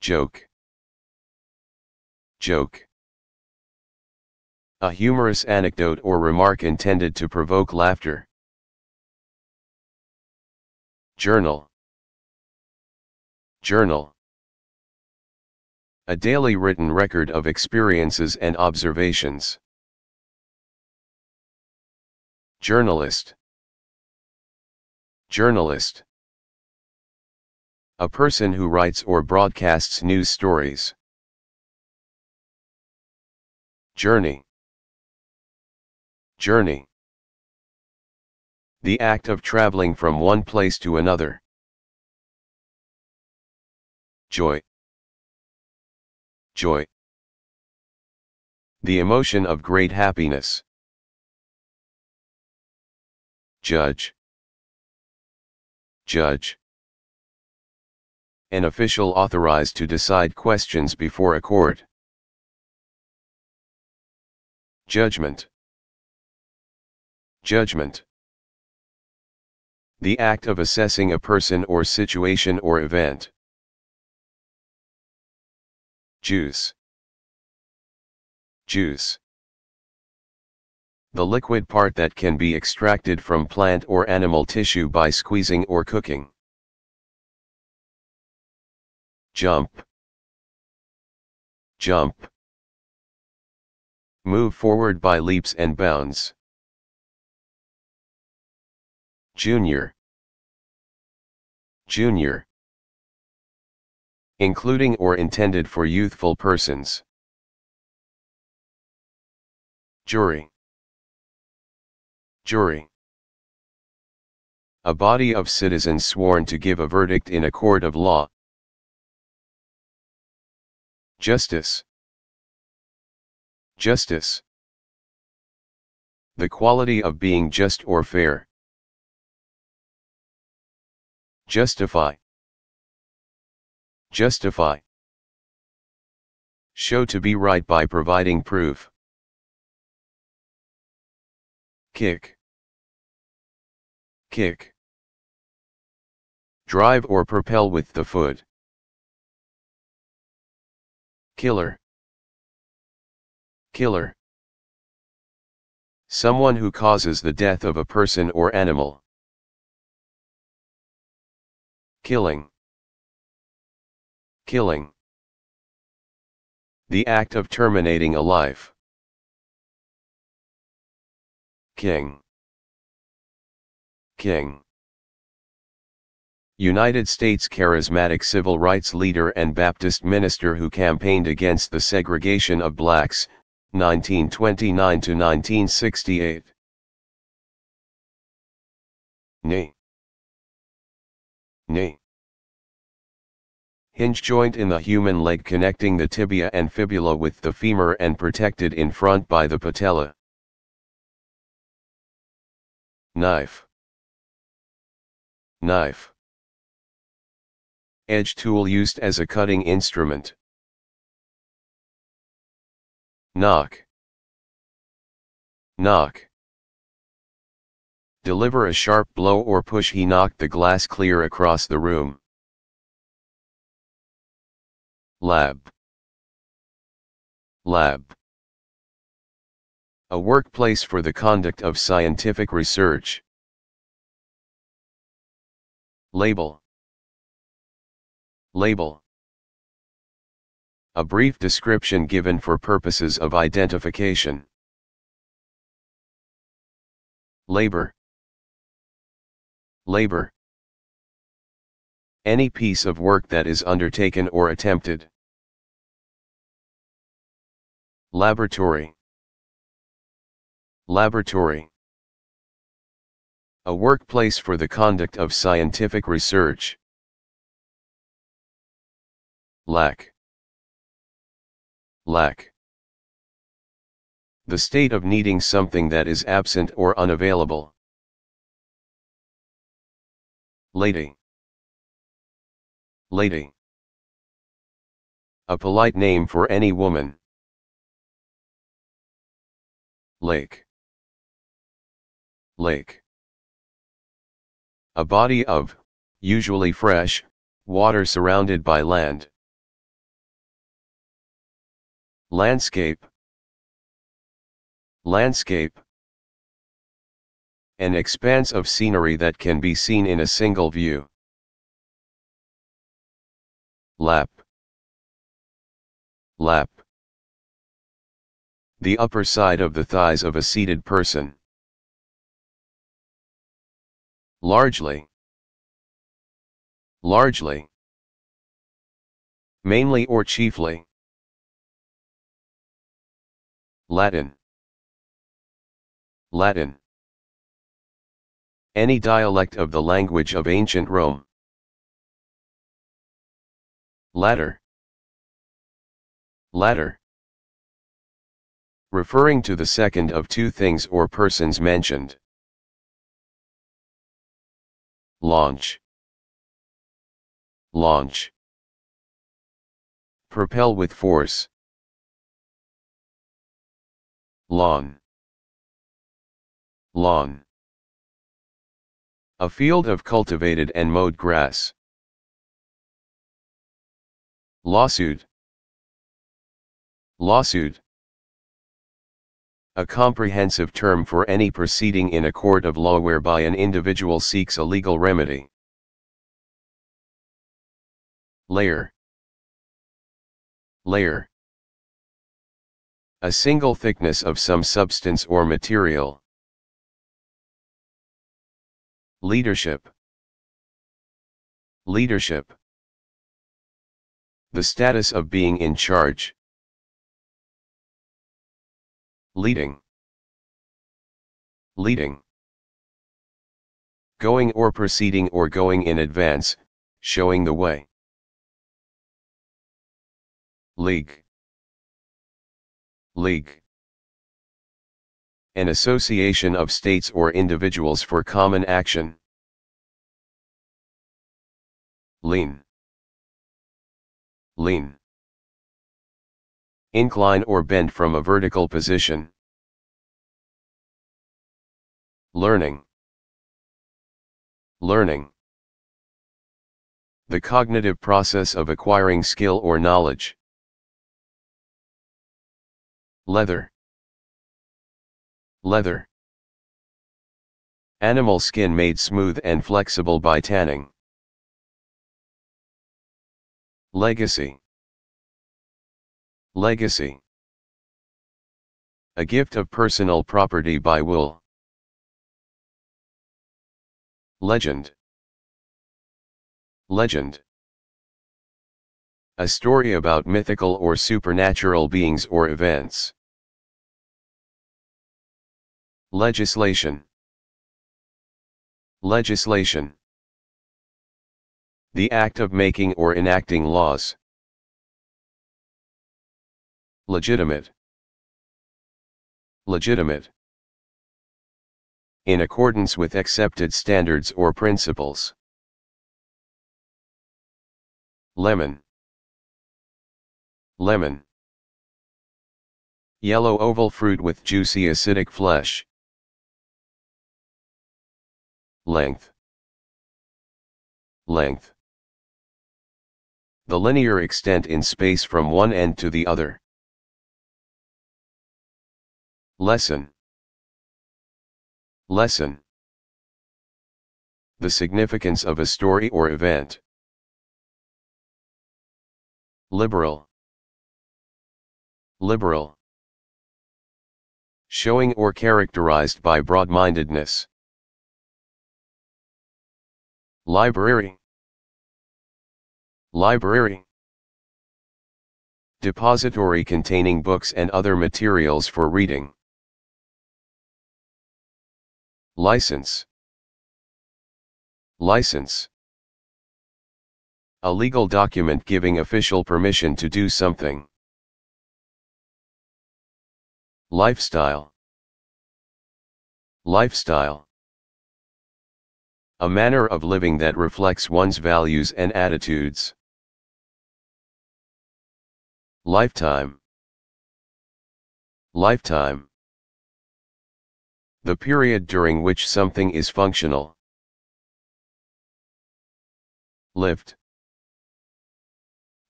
Joke, joke. A humorous anecdote or remark intended to provoke laughter. Journal, journal a daily written record of experiences and observations. Journalist Journalist A person who writes or broadcasts news stories. Journey Journey The act of traveling from one place to another. Joy joy. The emotion of great happiness. Judge. Judge. An official authorized to decide questions before a court. Judgment. Judgment. The act of assessing a person or situation or event. Juice. Juice. The liquid part that can be extracted from plant or animal tissue by squeezing or cooking. Jump. Jump. Move forward by leaps and bounds. Junior. Junior including or intended for youthful persons. Jury Jury A body of citizens sworn to give a verdict in a court of law. Justice Justice The quality of being just or fair. Justify Justify. Show to be right by providing proof. Kick. Kick. Drive or propel with the foot. Killer. Killer. Someone who causes the death of a person or animal. Killing killing. The act of terminating a life. King. King. United States charismatic civil rights leader and Baptist minister who campaigned against the segregation of blacks, 1929 to 1968. Nay. Nay. Hinge joint in the human leg connecting the tibia and fibula with the femur and protected in front by the patella. Knife. Knife. Edge tool used as a cutting instrument. Knock. Knock. Deliver a sharp blow or push he knocked the glass clear across the room. Lab. Lab. A workplace for the conduct of scientific research. Label. Label. A brief description given for purposes of identification. Labor. Labor any piece of work that is undertaken or attempted. Laboratory Laboratory A workplace for the conduct of scientific research. Lack Lack the state of needing something that is absent or unavailable. Lady lady. A polite name for any woman. Lake. Lake. A body of, usually fresh, water surrounded by land. Landscape. Landscape. An expanse of scenery that can be seen in a single view lap, lap. The upper side of the thighs of a seated person. Largely. Largely. Mainly or chiefly. Latin. Latin. Any dialect of the language of ancient Rome. Ladder. Ladder. Referring to the second of two things or persons mentioned. Launch. Launch. Propel with force. Lawn. Lawn. A field of cultivated and mowed grass. Lawsuit. Lawsuit. A comprehensive term for any proceeding in a court of law whereby an individual seeks a legal remedy. Layer. Layer. A single thickness of some substance or material. Leadership. Leadership. The status of being in charge. Leading. Leading. Going or proceeding or going in advance, showing the way. League. League. An association of states or individuals for common action. Lean lean. Incline or bend from a vertical position. Learning. Learning. The cognitive process of acquiring skill or knowledge. Leather. Leather. Animal skin made smooth and flexible by tanning. Legacy. Legacy. A gift of personal property by will. Legend. Legend. A story about mythical or supernatural beings or events. Legislation. Legislation. The act of making or enacting laws. Legitimate. Legitimate. In accordance with accepted standards or principles. Lemon. Lemon. Yellow oval fruit with juicy acidic flesh. Length. Length the linear extent in space from one end to the other. Lesson Lesson The significance of a story or event. Liberal Liberal Showing or characterized by broad-mindedness. Library Library Depository containing books and other materials for reading. License License A legal document giving official permission to do something. Lifestyle Lifestyle A manner of living that reflects one's values and attitudes. Lifetime. Lifetime. The period during which something is functional. Lift.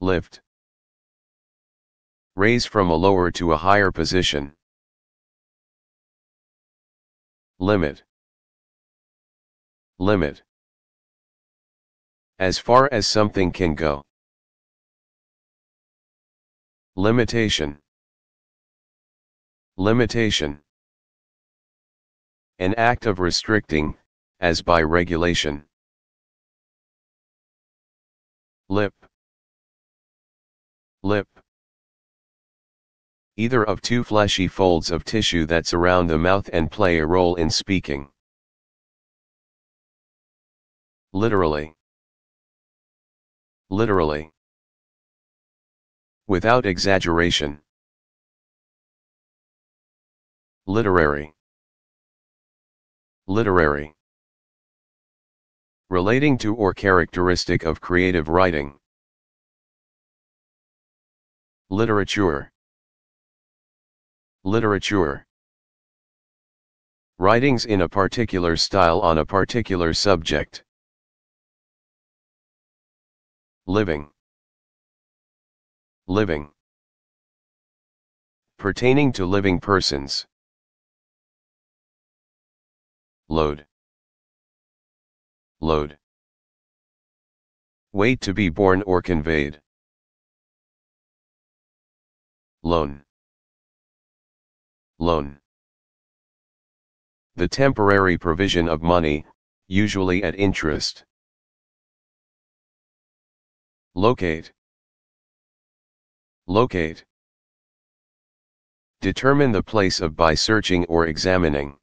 Lift. Raise from a lower to a higher position. Limit. Limit. As far as something can go. Limitation Limitation An act of restricting, as by regulation. Lip Lip Either of two fleshy folds of tissue that surround the mouth and play a role in speaking. Literally Literally Without exaggeration. Literary. Literary. Relating to or characteristic of creative writing. Literature. Literature. Writings in a particular style on a particular subject. Living. Living. Pertaining to living persons. Load. Load. Weight to be borne or conveyed. Loan. Loan. The temporary provision of money, usually at interest. Locate. Locate. Determine the place of by searching or examining.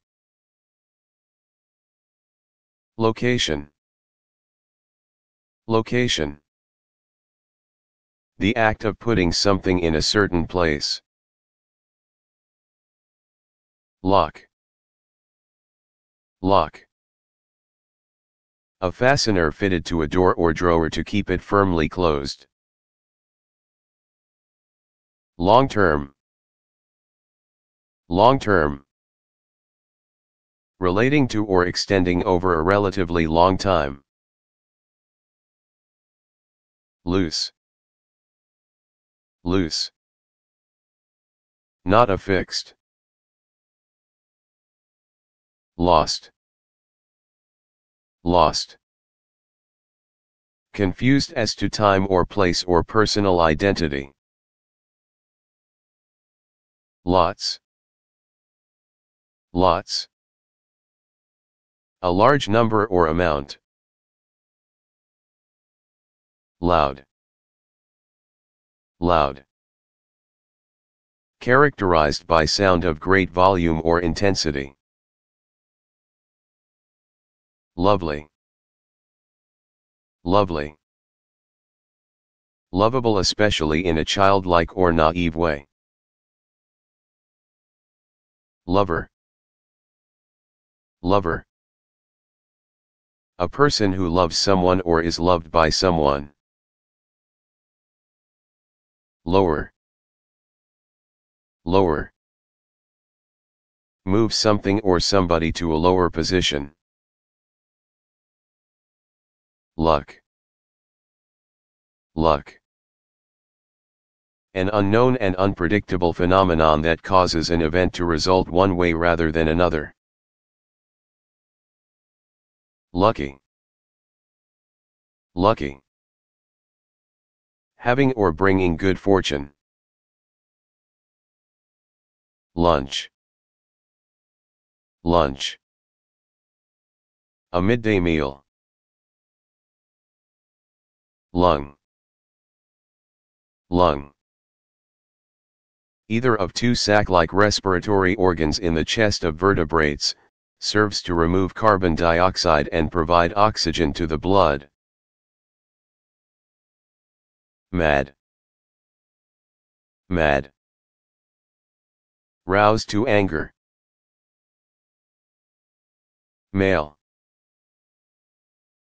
Location. Location. The act of putting something in a certain place. Lock. Lock. A fastener fitted to a door or drawer to keep it firmly closed long term long term relating to or extending over a relatively long time loose loose not affixed lost lost confused as to time or place or personal identity Lots. Lots. A large number or amount. Loud. Loud. Characterized by sound of great volume or intensity. Lovely. Lovely. Lovable especially in a childlike or naive way. Lover. Lover. A person who loves someone or is loved by someone. Lower. Lower. Move something or somebody to a lower position. Luck. Luck. An unknown and unpredictable phenomenon that causes an event to result one way rather than another. Lucky. Lucky. Having or bringing good fortune. Lunch. Lunch. A midday meal. Lung. Lung either of two sac-like respiratory organs in the chest of vertebrates, serves to remove carbon dioxide and provide oxygen to the blood. Mad. Mad. Rouse to anger. Male.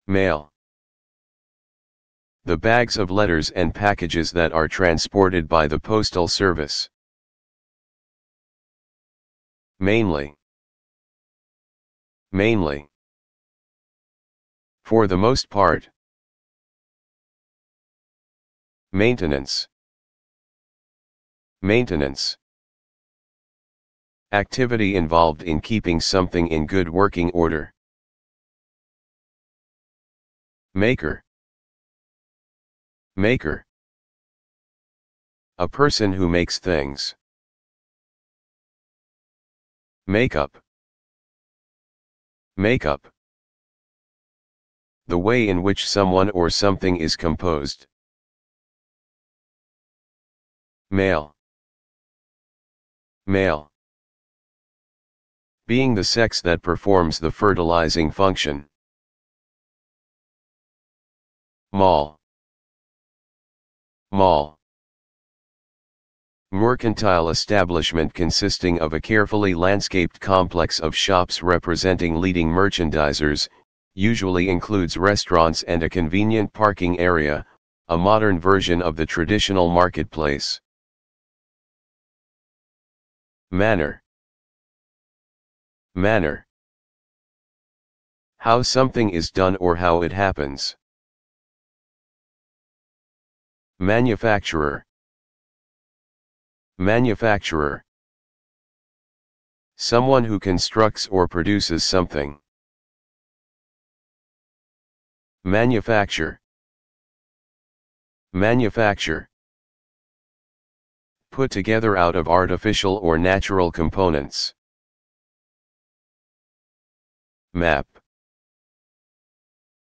Male. The bags of letters and packages that are transported by the Postal Service. Mainly. Mainly. For the most part. Maintenance. Maintenance. Activity involved in keeping something in good working order. Maker. Maker. A person who makes things. Makeup. Makeup. The way in which someone or something is composed. Male. Male. Being the sex that performs the fertilizing function. Mall. Mall mercantile establishment consisting of a carefully landscaped complex of shops representing leading merchandisers, usually includes restaurants and a convenient parking area, a modern version of the traditional marketplace. Manner Manner How something is done or how it happens. Manufacturer Manufacturer. Someone who constructs or produces something. Manufacture. Manufacture. Put together out of artificial or natural components. Map.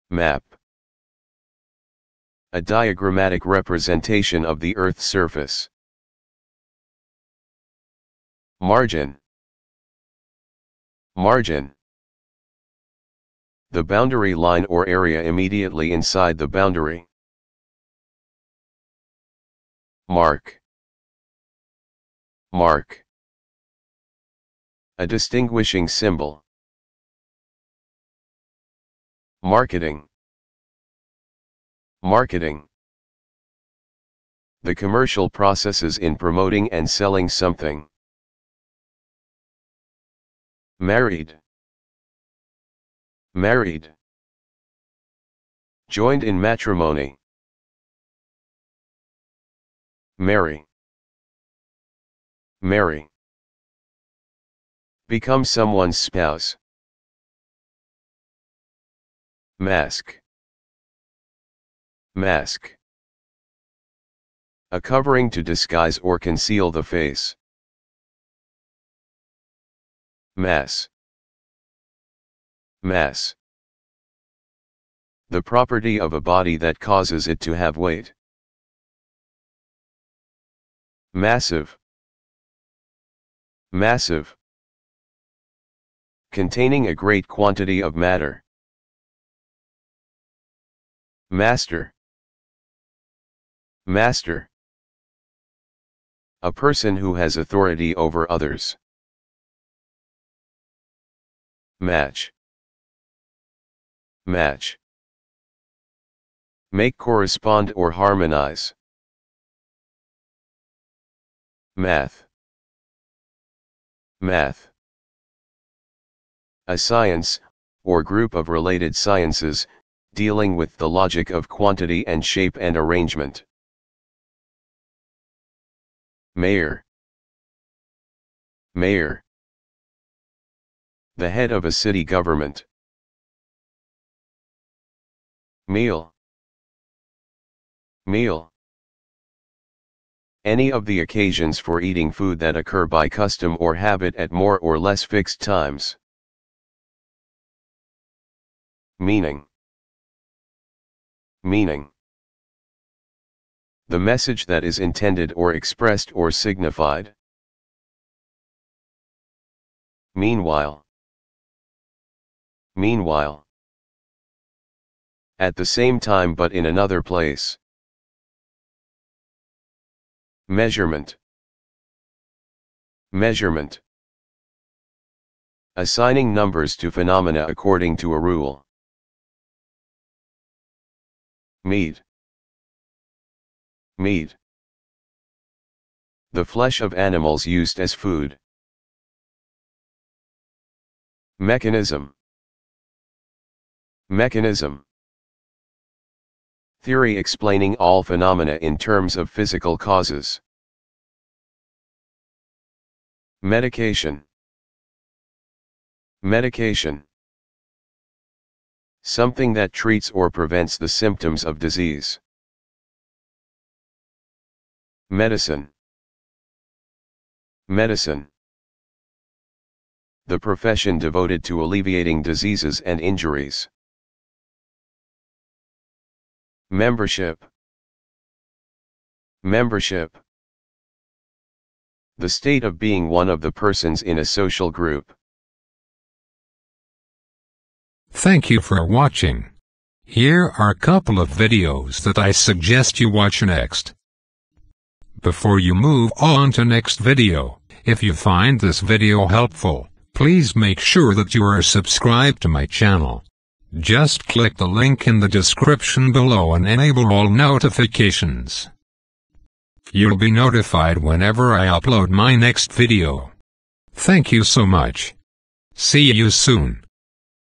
Map. A diagrammatic representation of the Earth's surface. Margin. Margin. The boundary line or area immediately inside the boundary. Mark. Mark. A distinguishing symbol. Marketing. Marketing. The commercial processes in promoting and selling something. Married. Married. Joined in matrimony. Marry. Marry. Become someone's spouse. Mask. Mask. A covering to disguise or conceal the face. Mass. Mass. The property of a body that causes it to have weight. Massive. Massive. Containing a great quantity of matter. Master. Master. A person who has authority over others match, match. Make correspond or harmonize. Math, math. A science, or group of related sciences, dealing with the logic of quantity and shape and arrangement. Mayor Mayor the head of a city government. Meal. Meal. Any of the occasions for eating food that occur by custom or habit at more or less fixed times. Meaning. Meaning. The message that is intended or expressed or signified. Meanwhile meanwhile. At the same time but in another place. Measurement. Measurement. Assigning numbers to phenomena according to a rule. Meat. Meat. The flesh of animals used as food. Mechanism. Mechanism Theory explaining all phenomena in terms of physical causes. Medication Medication Something that treats or prevents the symptoms of disease. Medicine Medicine The profession devoted to alleviating diseases and injuries. Membership Membership The state of being one of the persons in a social group. Thank you for watching. Here are a couple of videos that I suggest you watch next. Before you move on to next video, if you find this video helpful, please make sure that you are subscribed to my channel. Just click the link in the description below and enable all notifications. You'll be notified whenever I upload my next video. Thank you so much. See you soon.